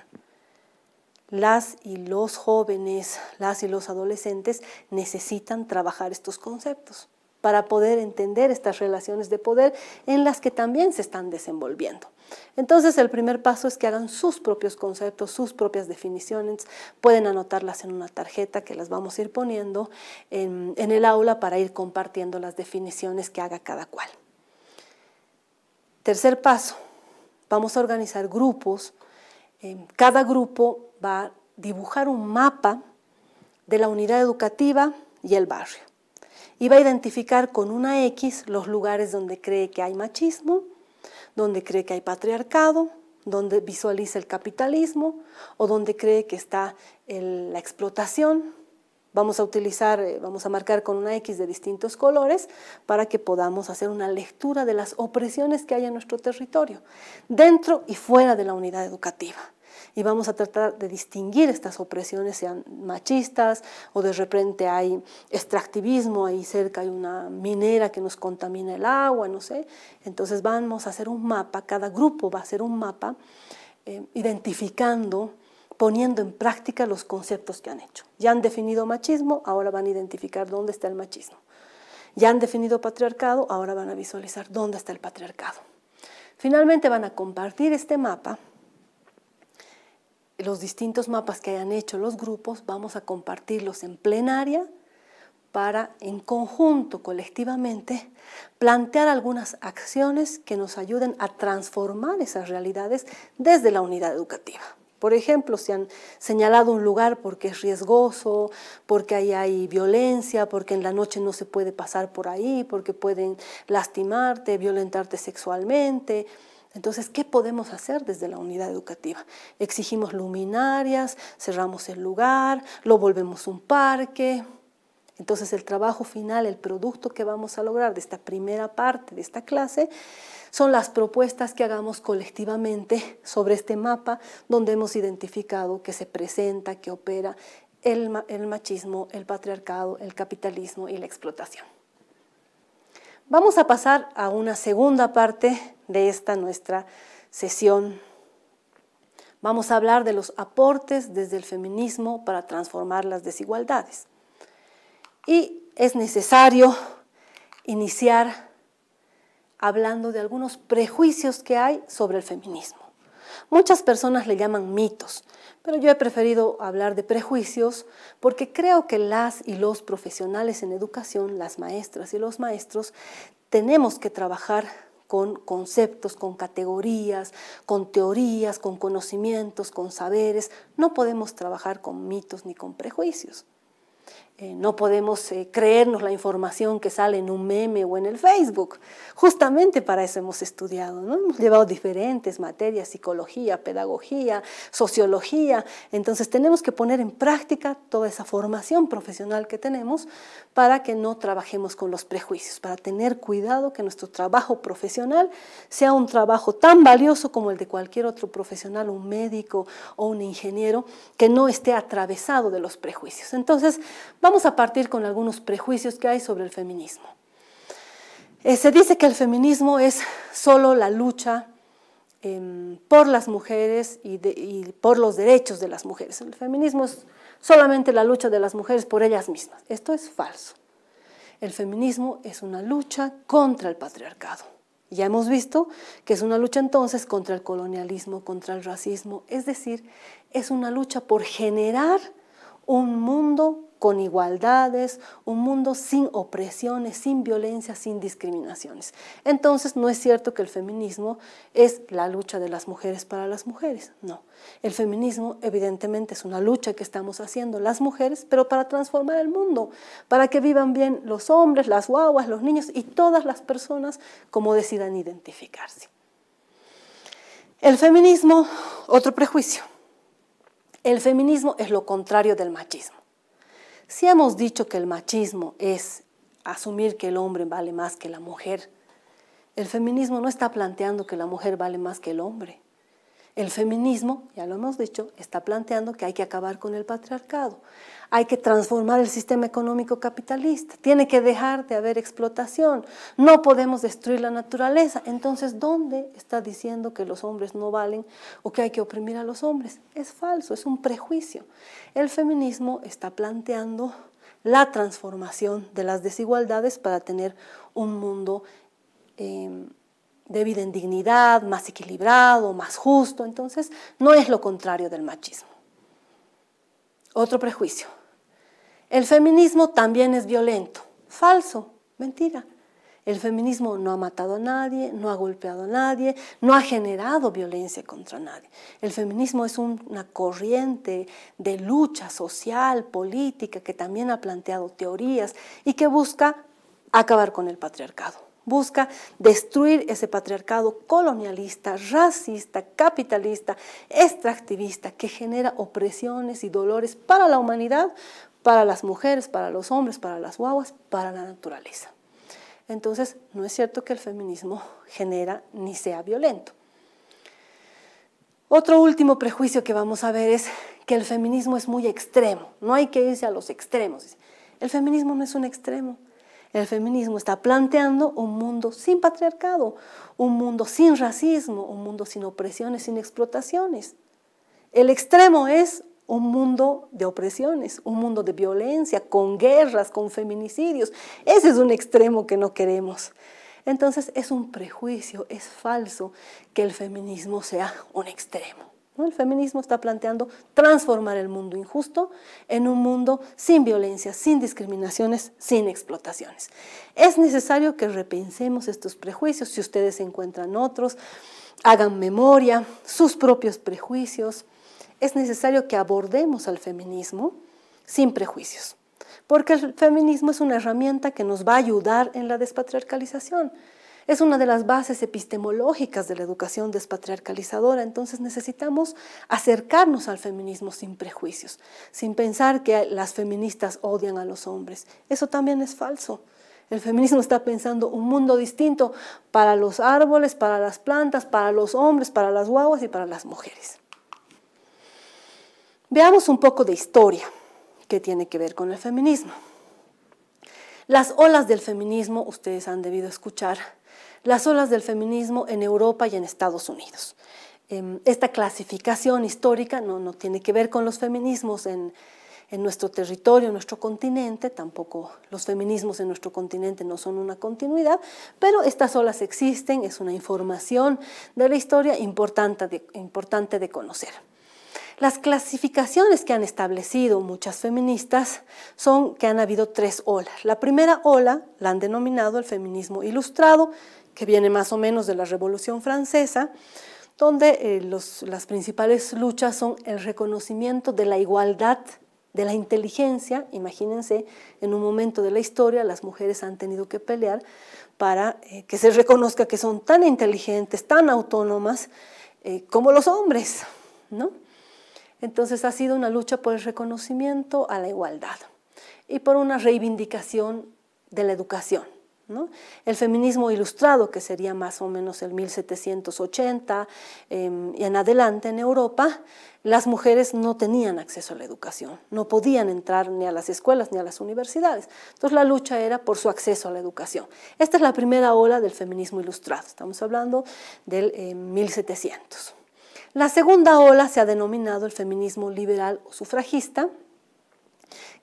Las y los jóvenes, las y los adolescentes necesitan trabajar estos conceptos para poder entender estas relaciones de poder en las que también se están desenvolviendo. Entonces el primer paso es que hagan sus propios conceptos, sus propias definiciones, pueden anotarlas en una tarjeta que las vamos a ir poniendo en, el aula para ir compartiendo las definiciones que haga cada cual. Tercer paso, vamos a organizar grupos. Em, cada grupo va a dibujar un mapa de la unidad educativa y el barrio. Y va a identificar con una X los lugares donde cree que hay machismo, donde cree que hay patriarcado, donde visualiza el capitalismo o donde cree que está la explotación. Vamos a utilizar, eh, vamos a marcar con una X de distintos colores para que podamos hacer una lectura de las opresiones que hay en nuestro territorio, dentro y fuera de la unidad educativa y vamos a tratar de distinguir estas opresiones, sean machistas o de repente hay extractivismo, ahí cerca hay una minera que nos contamina el agua, no sé. Entonces vamos a hacer un mapa, cada grupo va a hacer un mapa eh, identificando poniendo en práctica los conceptos que han hecho. Ya han definido machismo, ahora van a identificar dónde está el machismo. Ya han definido patriarcado, ahora van a visualizar dónde está el patriarcado. Finalmente van a compartir este mapa los distintos mapas que hayan hecho los grupos, vamos a compartirlos en plenaria para en conjunto, colectivamente, plantear algunas acciones que nos ayuden a transformar esas realidades desde la unidad educativa. Por ejemplo, si han señalado un lugar porque es riesgoso, porque ahí hay violencia, porque en la noche no se puede pasar por ahí, porque pueden lastimarte, violentarte sexualmente, entonces, ¿qué podemos hacer desde la unidad educativa? Exigimos luminarias, cerramos el lugar, lo volvemos un parque. Entonces, el trabajo final, el producto que vamos a lograr de esta primera parte de esta clase, son las propuestas que hagamos colectivamente sobre este mapa donde hemos identificado que se presenta, que opera el, machismo, el patriarcado, el capitalismo y la explotación. Vamos a pasar a una segunda parte de esta nuestra sesión. Vamos a hablar de los aportes desde el feminismo para transformar las desigualdades. Y es necesario iniciar hablando de algunos prejuicios que hay sobre el feminismo. Muchas personas le llaman mitos, pero yo he preferido hablar de prejuicios porque creo que las y los profesionales en educación, las maestras y los maestros, tenemos que trabajar con conceptos, con categorías, con teorías, con conocimientos, con saberes. No podemos trabajar con mitos ni con prejuicios. Eh, no podemos eh, creernos la información que sale en un meme o en el Facebook. Justamente para eso hemos estudiado, Hemos llevado diferentes materias, psicología, pedagogía, sociología. Entonces tenemos que poner en práctica toda esa formación profesional que tenemos para que no trabajemos con los prejuicios, para tener cuidado que nuestro trabajo profesional sea un trabajo tan valioso como el de cualquier otro profesional, un médico o un ingeniero, que no esté atravesado de los prejuicios. Entonces, Vamos a partir con algunos prejuicios que hay sobre el feminismo. Eh, se dice que el feminismo es solo la lucha em, por las mujeres y, por los derechos de las mujeres. El feminismo es solamente la lucha de las mujeres por ellas mismas. Esto es falso. El feminismo es una lucha contra el patriarcado. Ya hemos visto que es una lucha entonces contra el colonialismo, contra el racismo, es decir, es una lucha por generar un mundo con igualdades, un mundo sin opresiones, sin violencia, sin discriminaciones. Entonces no es cierto que el feminismo es la lucha de las mujeres para las mujeres, no. El feminismo evidentemente es una lucha que estamos haciendo las mujeres, pero para transformar el mundo, para que vivan bien los hombres, las guaguas, los niños y todas las personas como decidan identificarse. El feminismo, otro prejuicio. El feminismo es lo contrario del machismo. Si hemos dicho que el machismo es asumir que el hombre vale más que la mujer, el feminismo no está planteando que la mujer vale más que el hombre. El feminismo, ya lo hemos dicho, está planteando que hay que acabar con el patriarcado hay que transformar el sistema económico capitalista, tiene que dejar de haber explotación, no podemos destruir la naturaleza. Entonces, ¿dónde está diciendo que los hombres no valen o que hay que oprimir a los hombres? Es falso, es un prejuicio. El feminismo está planteando la transformación de las desigualdades para tener un mundo em, de vida en dignidad, más equilibrado, más justo. Entonces, no es lo contrario del machismo. Otro prejuicio, el feminismo también es violento. Falso, mentira. El feminismo no ha matado a nadie, no ha golpeado a nadie, no ha generado violencia contra nadie. El feminismo es una corriente de lucha social, política, que también ha planteado teorías y que busca acabar con el patriarcado. Busca destruir ese patriarcado colonialista, racista, capitalista, extractivista, que genera opresiones y dolores para la humanidad, para las mujeres, para los hombres, para las guaguas, para la naturaleza. Entonces, no es cierto que el feminismo genera ni sea violento. Otro último prejuicio que vamos a ver es que el feminismo es muy extremo, no hay que irse a los extremos. El feminismo no es un extremo. El feminismo está planteando un mundo sin patriarcado, un mundo sin racismo, un mundo sin opresiones, sin explotaciones. El extremo es un mundo de opresiones, un mundo de violencia, con guerras, con feminicidios. Ese es un extremo que no queremos. Entonces es un prejuicio, es falso que el feminismo sea un extremo. El feminismo está planteando transformar el mundo injusto en un mundo sin violencia, sin discriminaciones, sin explotaciones. Es necesario que repensemos estos prejuicios, si ustedes encuentran otros, hagan memoria, sus propios prejuicios es necesario que abordemos al feminismo sin prejuicios, porque el feminismo es una herramienta que nos va a ayudar en la despatriarcalización. Es una de las bases epistemológicas de la educación despatriarcalizadora, entonces necesitamos acercarnos al feminismo sin prejuicios, sin pensar que las feministas odian a los hombres. Eso también es falso. El feminismo está pensando un mundo distinto para los árboles, para las plantas, para los hombres, para las guaguas y para las mujeres. Veamos un poco de historia que tiene que ver con el feminismo. Las olas del feminismo, ustedes han debido escuchar, las olas del feminismo en Europa y en Estados Unidos. Em, esta clasificación histórica no, tiene que ver con los feminismos en, nuestro territorio, en nuestro continente, tampoco los feminismos en nuestro continente no son una continuidad, pero estas olas existen, es una información de la historia importante de conocer. Las clasificaciones que han establecido muchas feministas son que han habido tres olas. La primera ola la han denominado el feminismo ilustrado, que viene más o menos de la Revolución Francesa, donde eh, las principales luchas son el reconocimiento de la igualdad de la inteligencia. Imagínense, en un momento de la historia las mujeres han tenido que pelear para eh, que se reconozca que son tan inteligentes, tan autónomas eh, como los hombres, ¿no? Entonces ha sido una lucha por el reconocimiento a la igualdad y por una reivindicación de la educación. El feminismo ilustrado, que sería más o menos el 1780 em, y en adelante en Europa, las mujeres no tenían acceso a la educación, no podían entrar ni a las escuelas ni a las universidades. Entonces la lucha era por su acceso a la educación. Esta es la primera ola del feminismo ilustrado, estamos hablando del 1700. Eh, la segunda ola se ha denominado el feminismo liberal o sufragista,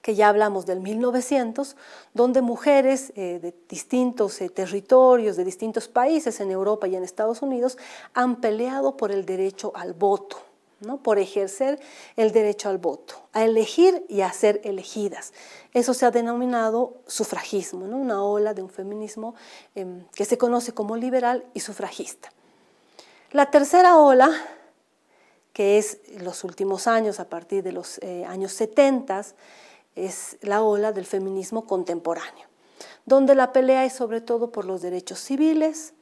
que ya hablamos del 1900, donde mujeres eh, de distintos eh, territorios, de distintos países en Europa y en Estados Unidos, han peleado por el derecho al voto. ¿no? por ejercer el derecho al voto, a elegir y a ser elegidas. Eso se ha denominado sufragismo, ¿no? una ola de un feminismo em, que se conoce como liberal y sufragista. La tercera ola que es los últimos años, a partir de los eh, años 70, es la ola del feminismo contemporáneo, donde la pelea es sobre todo por los derechos civiles,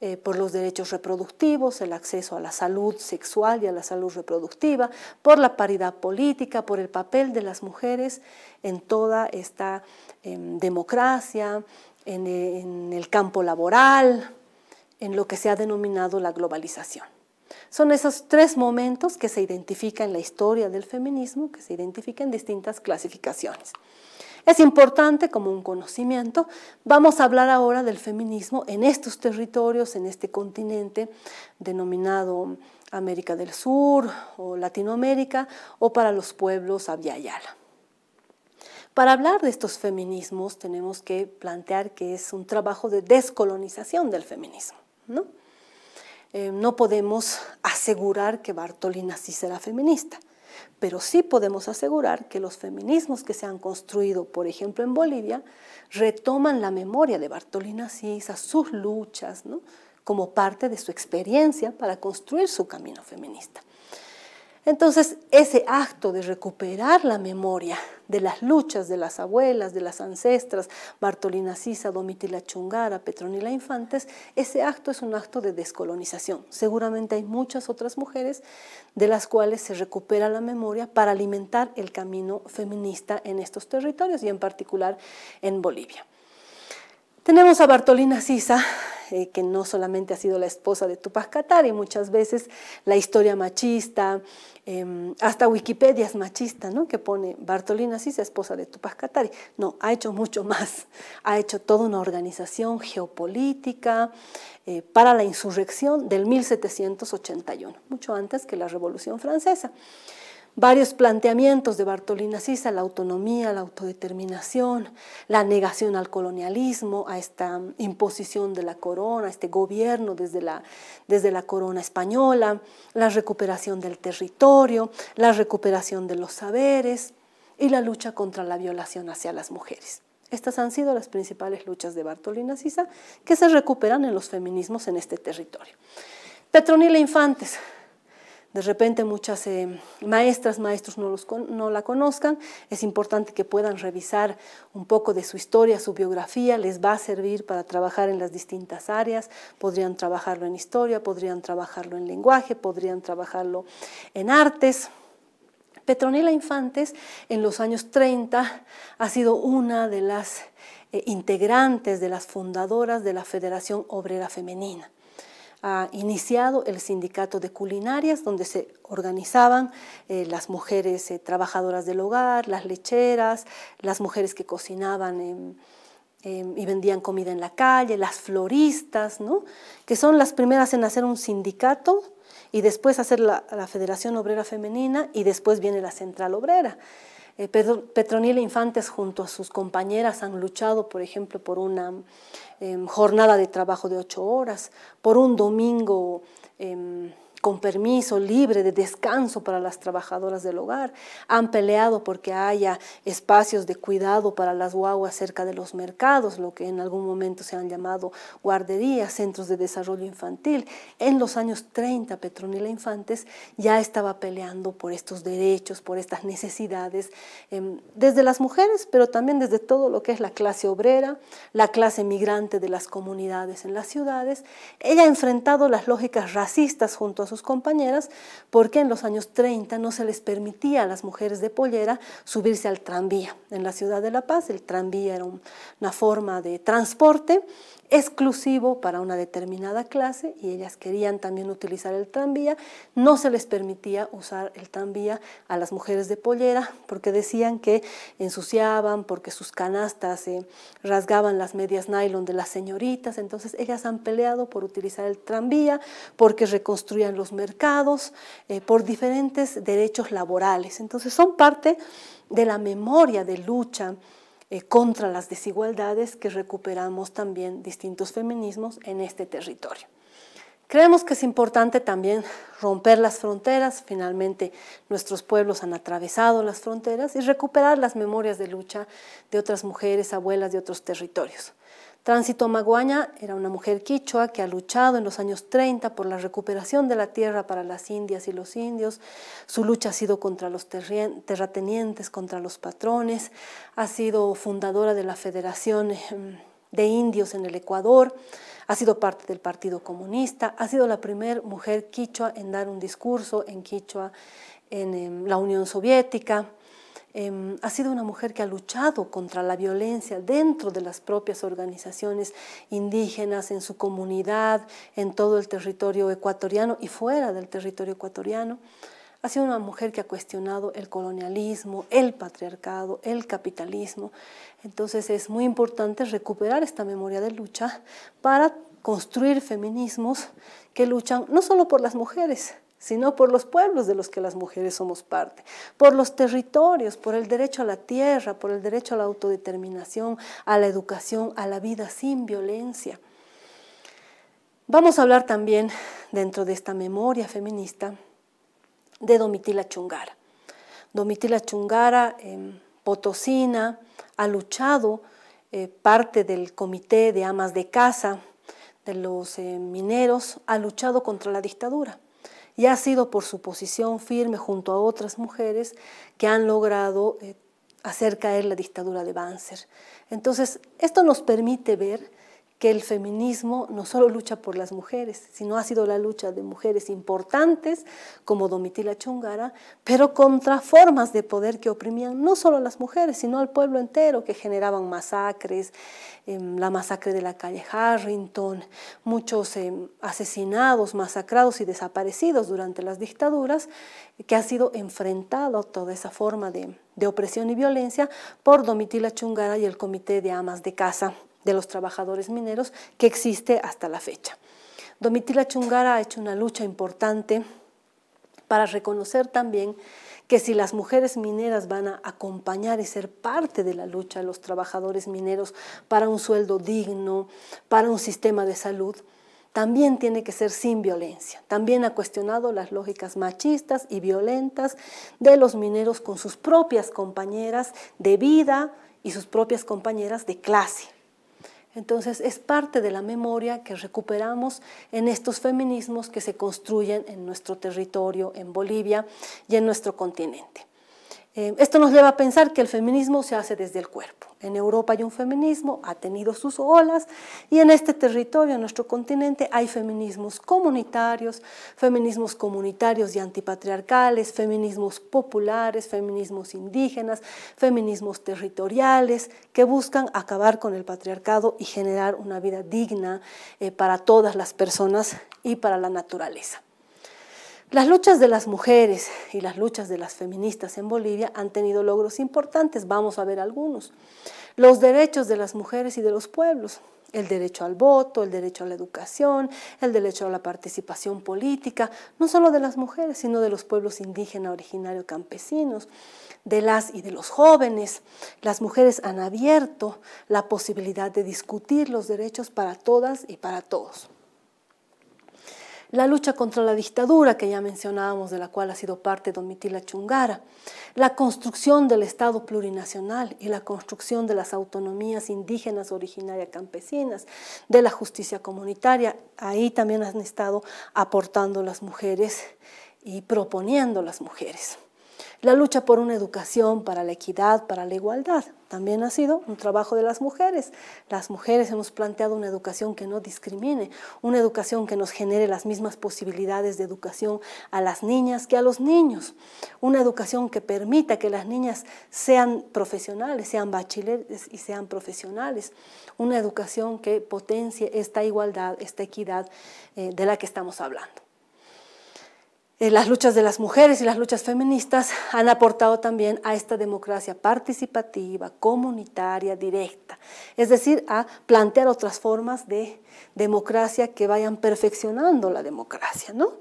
eh, por los derechos reproductivos, el acceso a la salud sexual y a la salud reproductiva, por la paridad política, por el papel de las mujeres en toda esta em, democracia, en el campo laboral, en lo que se ha denominado la globalización. Son esos tres momentos que se identifican en la historia del feminismo, que se identifican en distintas clasificaciones. Es importante como un conocimiento. Vamos a hablar ahora del feminismo en estos territorios, en este continente denominado América del Sur o Latinoamérica o para los pueblos Aviala. Para hablar de estos feminismos tenemos que plantear que es un trabajo de descolonización del feminismo. ¿no? Eh, no podemos asegurar que Bartolina sí será feminista, pero sí podemos asegurar que los feminismos que se han construido, por ejemplo, en Bolivia, retoman la memoria de Bartolina Sisa, sus luchas, como parte de su experiencia para construir su camino feminista. Entonces, ese acto de recuperar la memoria de las luchas de las abuelas, de las ancestras, Bartolina Sisa, Domitila Chungara, Petronila Infantes, ese acto es un acto de descolonización. Seguramente hay muchas otras mujeres de las cuales se recupera la memoria para alimentar el camino feminista en estos territorios y en particular en Bolivia. Tenemos a Bartolina Sisa, eh, que no solamente ha sido la esposa de Tupac Katari, muchas veces la historia machista, em, hasta Wikipedia es machista, que pone Bartolina Cis, esposa de Tupac Katari. No, ha hecho mucho más. Ha hecho toda una organización geopolítica eh, para la insurrección del 1781, mucho antes que la Revolución Francesa varios planteamientos de Bartolina Sisa, la autonomía, la autodeterminación, la negación al colonialismo, a esta imposición de la corona, a este gobierno desde la, desde la corona española, la recuperación del territorio, la recuperación de los saberes y la lucha contra la violación hacia las mujeres. Estas han sido las principales luchas de Bartolina Sisa que se recuperan en los feminismos en este territorio. Petronila Infantes, de repente muchas eh, maestras, maestros no, la conozcan, es importante que puedan revisar un poco de su historia, su biografía, les va a servir para trabajar en las distintas áreas, podrían trabajarlo en historia, podrían trabajarlo en lenguaje, podrían trabajarlo en artes. Petronila Infantes en los años 30 ha sido una de las eh, integrantes, de las fundadoras de la Federación Obrera Femenina ha iniciado el sindicato de culinarias, donde se organizaban eh, las mujeres eh, trabajadoras del hogar, las lecheras, las mujeres que cocinaban. Em, em, y vendían comida en la calle, las floristas, que son las primeras en hacer un sindicato y después hacer la, la Federación Obrera Femenina y después viene la Central Obrera. Eh, Petronila Infantes junto a sus compañeras han luchado, por ejemplo, por una em, jornada de trabajo de ocho horas, por un domingo em, con permiso libre de descanso para las trabajadoras del hogar. Han peleado porque haya espacios de cuidado para las guaguas cerca de los mercados, lo que en algún momento se han llamado guarderías, centros de desarrollo infantil. En los años 30, Petronila Infantes ya estaba peleando por estos derechos, por estas necesidades, em, desde las mujeres, pero también desde todo lo que es la clase obrera, la clase migrante de las comunidades en las ciudades. Ella ha enfrentado las lógicas racistas junto a sus compañeras, porque en los años 30 no se les permitía a las mujeres de pollera subirse al tranvía. En la ciudad de La Paz el tranvía era una forma de transporte exclusivo para una determinada clase y ellas querían también utilizar el tranvía. No se les permitía usar el tranvía a las mujeres de pollera porque decían que ensuciaban, porque sus canastas se rasgaban las medias nylon de las señoritas. Entonces ellas han peleado por utilizar el tranvía, porque reconstruían los mercados, eh, por diferentes derechos laborales. Entonces son parte de la memoria de lucha eh, contra las desigualdades que recuperamos también distintos feminismos en este territorio. Creemos que es importante también romper las fronteras, finalmente nuestros pueblos han atravesado las fronteras y recuperar las memorias de lucha de otras mujeres, abuelas de otros territorios. Tránsito Maguaña era una mujer quichua que ha luchado en los años 30 por la recuperación de la tierra para las indias y los indios. Su lucha ha sido contra los terratenientes, contra los patrones. Ha sido fundadora de la Federación em, de Indios en el Ecuador. Ha sido parte del Partido Comunista. Ha sido la primera mujer quichua en dar un discurso en quichua en em, la Unión Soviética Em, ha sido una mujer que ha luchado contra la violencia dentro de las propias organizaciones indígenas, en su comunidad, en todo el territorio ecuatoriano y fuera del territorio ecuatoriano. Ha sido una mujer que ha cuestionado el colonialismo, el patriarcado, el capitalismo. Entonces es muy importante recuperar esta memoria de lucha para construir feminismos que luchan no solo por las mujeres, sino por los pueblos de los que las mujeres somos parte, por los territorios, por el derecho a la tierra, por el derecho a la autodeterminación, a la educación, a la vida sin violencia. Vamos a hablar también, dentro de esta memoria feminista, de Domitila Chungara. Domitila Chungara, en em, potosina, ha luchado eh, parte del comité de amas de casa de los eh, mineros, ha luchado contra la dictadura y ha sido por su posición firme junto a otras mujeres que han logrado eh, hacer caer la dictadura de Banzer. Entonces, esto nos permite ver que el feminismo no solo lucha por las mujeres, sino ha sido la lucha de mujeres importantes como Domitila Chungara, pero contra formas de poder que oprimían no solo a las mujeres, sino al pueblo entero, que generaban masacres, em, la masacre de la calle Harrington, muchos em, asesinados, masacrados y desaparecidos durante las dictaduras, que ha sido enfrentado toda esa forma de opresión y violencia por Domitila Chungara y el Comité de Amas de Casa de los trabajadores mineros que existe hasta la fecha. Domitila Chungara ha hecho una lucha importante para reconocer también que si las mujeres mineras van a acompañar y ser parte de la lucha de los trabajadores mineros para un sueldo digno, para un sistema de salud, también tiene que ser sin violencia. También ha cuestionado las lógicas machistas y violentas de los mineros con sus propias compañeras de vida y sus propias compañeras de clase. Entonces es parte de la memoria que recuperamos en estos feminismos que se construyen en nuestro territorio, en Bolivia y en nuestro continente. Eh, esto nos lleva a pensar que el feminismo se hace desde el cuerpo. En Europa hay un feminismo, ha tenido sus olas, y en este territorio, en nuestro continente, hay feminismos comunitarios, feminismos comunitarios y antipatriarcales, feminismos populares, feminismos indígenas, feminismos territoriales, que buscan acabar con el patriarcado y generar una vida digna eh, para todas las personas y para la naturaleza. Las luchas de las mujeres y las luchas de las feministas en Bolivia han tenido logros importantes, vamos a ver algunos. Los derechos de las mujeres y de los pueblos, el derecho al voto, el derecho a la educación, el derecho a la participación política, no solo de las mujeres, sino de los pueblos indígenas, originarios, campesinos, de las y de los jóvenes. Las mujeres han abierto la posibilidad de discutir los derechos para todas y para todos la lucha contra la dictadura que ya mencionábamos, de la cual ha sido parte Domitila Chungara, la construcción del Estado plurinacional y la construcción de las autonomías indígenas originarias campesinas, de la justicia comunitaria. Ahí también han estado aportando las mujeres y proponiendo las mujeres. La lucha por una educación, para la equidad, para la igualdad también ha sido un trabajo de las mujeres. Las mujeres hemos planteado una educación que no discrimine, una educación que nos genere las mismas posibilidades de educación a las niñas que a los niños, una educación que permita que las niñas sean profesionales, sean bachilleres y sean profesionales, una educación que potencie esta igualdad, esta equidad eh, de la que estamos hablando. Eh, las luchas de las mujeres y las luchas feministas han aportado también a esta democracia participativa, comunitaria, directa, es decir, a plantear otras formas de democracia que vayan perfeccionando la democracia, ¿no?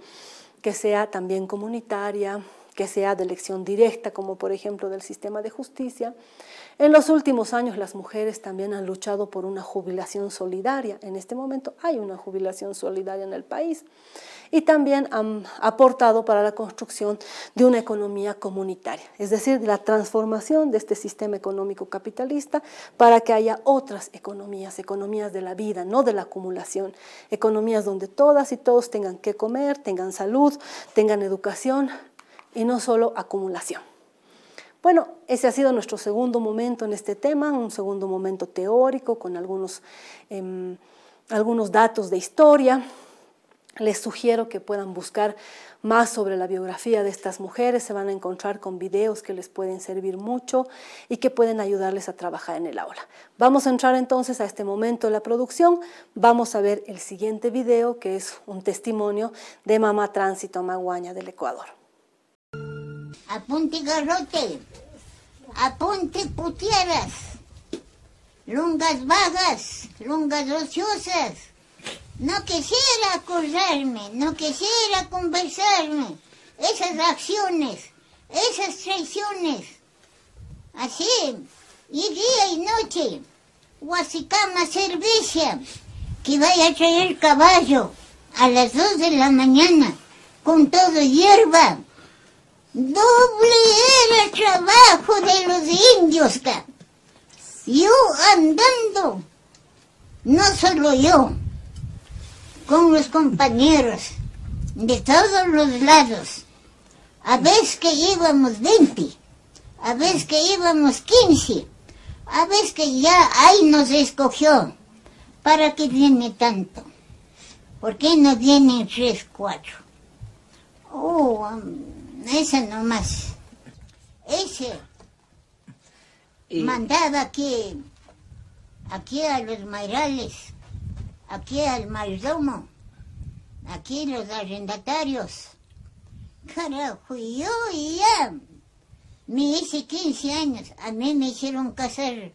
que sea también comunitaria, que sea de elección directa, como por ejemplo del sistema de justicia. En los últimos años las mujeres también han luchado por una jubilación solidaria. En este momento hay una jubilación solidaria en el país y también han aportado para la construcción de una economía comunitaria, es decir, la transformación de este sistema económico capitalista para que haya otras economías, economías de la vida, no de la acumulación, economías donde todas y todos tengan que comer, tengan salud, tengan educación y no solo acumulación. Bueno, ese ha sido nuestro segundo momento en este tema, un segundo momento teórico con algunos, em, algunos datos de historia. Les sugiero que puedan buscar más sobre la biografía de estas mujeres, se van a encontrar con videos que les pueden servir mucho y que pueden ayudarles a trabajar en el aula. Vamos a entrar entonces a este momento de la producción, vamos a ver el siguiente video que es un testimonio de Mamá Tránsito Maguaña del Ecuador. Apunte garrote, apunte putieras, lungas vagas, lungas ociosas no quisiera acordarme, no quisiera conversarme. Esas acciones, esas traiciones. Así, y día y noche. Huasicama Servicia, que vaya a traer caballo a las dos de la mañana, con todo hierba. Doble era el trabajo de los indios. Yo andando, no solo yo con los compañeros de todos los lados. A veces que íbamos 20, a veces que íbamos 15, a veces que ya ahí nos escogió. ¿Para qué viene tanto? ¿Por qué no vienen tres, cuatro? Oh, esa nomás. Ese mandaba que aquí a los mairales aquí al mayordomo, aquí los arrendatarios. Carajo, yo ya me hice 15 años, a mí me hicieron casar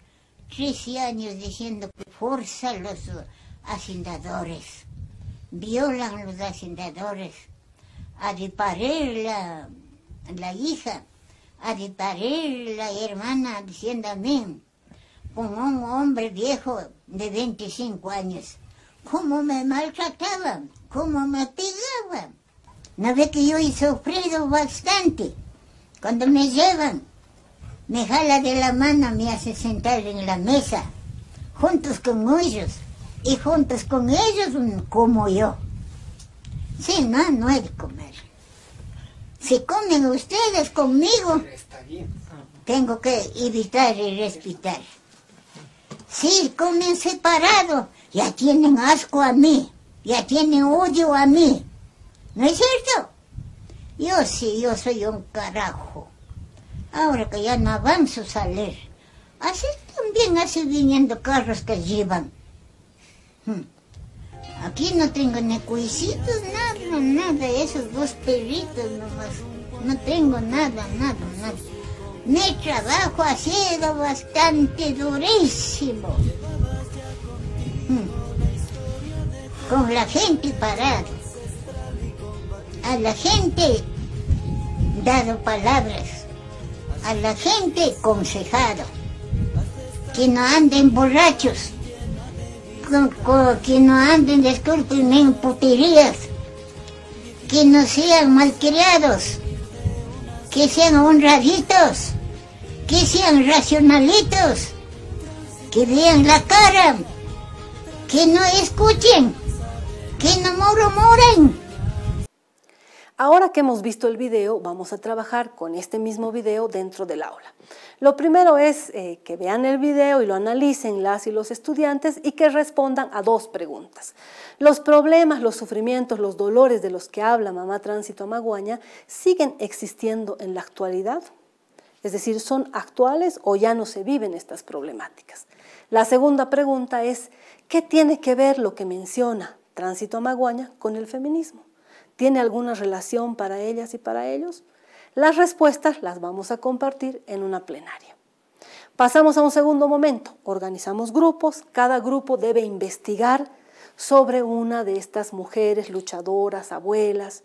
13 años diciendo que fuerza los hacendadores, violan los hacendadores, a la, la hija, a la hermana diciendo a mí, con un hombre viejo de 25 años cómo me maltrataban, cómo me pegaban. No vez que yo he sufrido bastante. Cuando me llevan, me jala de la mano, me hace sentar en la mesa, juntos con ellos, y juntos con ellos como yo. Sí, no, no hay de comer. Si comen ustedes conmigo, tengo que evitar y respetar. Sí, comen separado, ya tienen asco a mí, ya tienen odio a mí. ¿No es cierto? Yo sí, yo soy un carajo. Ahora que ya no avanzo a salir. Así también hace viniendo carros que llevan. Hmm. Aquí no tengo ni cuisitos, nada, nada. Esos dos perritos nomás. No tengo nada, nada, nada. Mi trabajo ha sido bastante durísimo con la gente parada, a la gente dado palabras, a la gente consejado, que no anden borrachos, que no anden, disculpen, en puterías, que no sean malcriados, que sean honraditos, que sean racionalitos, que vean la cara, que no escuchen ¡Que no moren. Ahora que hemos visto el video, vamos a trabajar con este mismo video dentro del aula. Lo primero es eh, que vean el video y lo analicen las y los estudiantes y que respondan a dos preguntas. Los problemas, los sufrimientos, los dolores de los que habla Mamá Tránsito Amaguaña siguen existiendo en la actualidad. Es decir, ¿son actuales o ya no se viven estas problemáticas? La segunda pregunta es, ¿qué tiene que ver lo que menciona Tránsito Maguaña con el feminismo. ¿Tiene alguna relación para ellas y para ellos? Las respuestas las vamos a compartir en una plenaria. Pasamos a un segundo momento. Organizamos grupos. Cada grupo debe investigar sobre una de estas mujeres luchadoras, abuelas.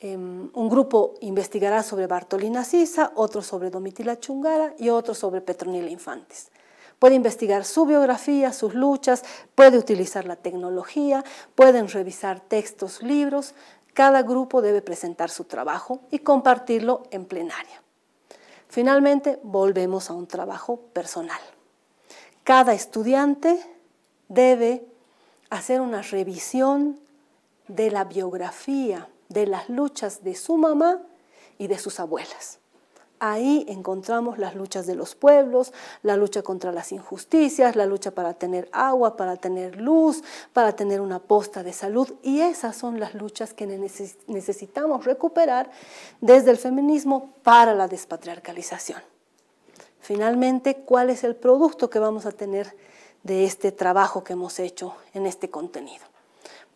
Em, un grupo investigará sobre Bartolina Sisa, otro sobre Domitila Chungara y otro sobre Petronila Infantes puede investigar su biografía, sus luchas, puede utilizar la tecnología, pueden revisar textos, libros. Cada grupo debe presentar su trabajo y compartirlo en plenaria. Finalmente, volvemos a un trabajo personal. Cada estudiante debe hacer una revisión de la biografía, de las luchas de su mamá y de sus abuelas ahí encontramos las luchas de los pueblos, la lucha contra las injusticias, la lucha para tener agua, para tener luz, para tener una posta de salud. Y esas son las luchas que necesitamos recuperar desde el feminismo para la despatriarcalización. Finalmente, ¿cuál es el producto que vamos a tener de este trabajo que hemos hecho en este contenido?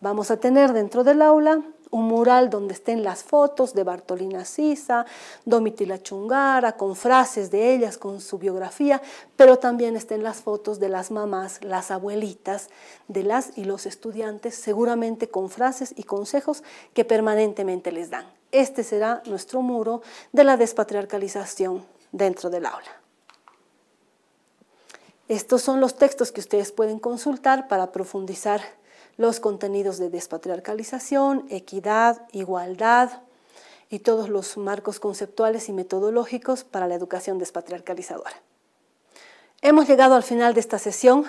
Vamos a tener dentro del aula un mural donde estén las fotos de Bartolina Sisa, Domitila Chungara, con frases de ellas, con su biografía, pero también estén las fotos de las mamás, las abuelitas, de las y los estudiantes, seguramente con frases y consejos que permanentemente les dan. Este será nuestro muro de la despatriarcalización dentro del aula. Estos son los textos que ustedes pueden consultar para profundizar los contenidos de despatriarcalización, equidad, igualdad y todos los marcos conceptuales y metodológicos para la educación despatriarcalizadora. Hemos llegado al final de esta sesión.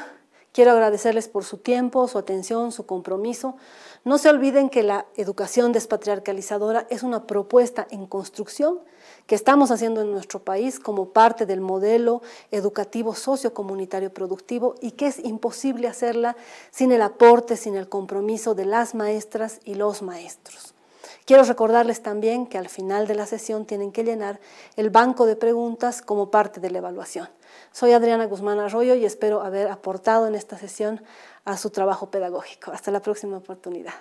Quiero agradecerles por su tiempo, su atención, su compromiso. No se olviden que la educación despatriarcalizadora es una propuesta en construcción que estamos haciendo en nuestro país como parte del modelo educativo socio-comunitario productivo y que es imposible hacerla sin el aporte, sin el compromiso de las maestras y los maestros. Quiero recordarles también que al final de la sesión tienen que llenar el banco de preguntas como parte de la evaluación. Soy Adriana Guzmán Arroyo y espero haber aportado en esta sesión a su trabajo pedagógico. Hasta la próxima oportunidad.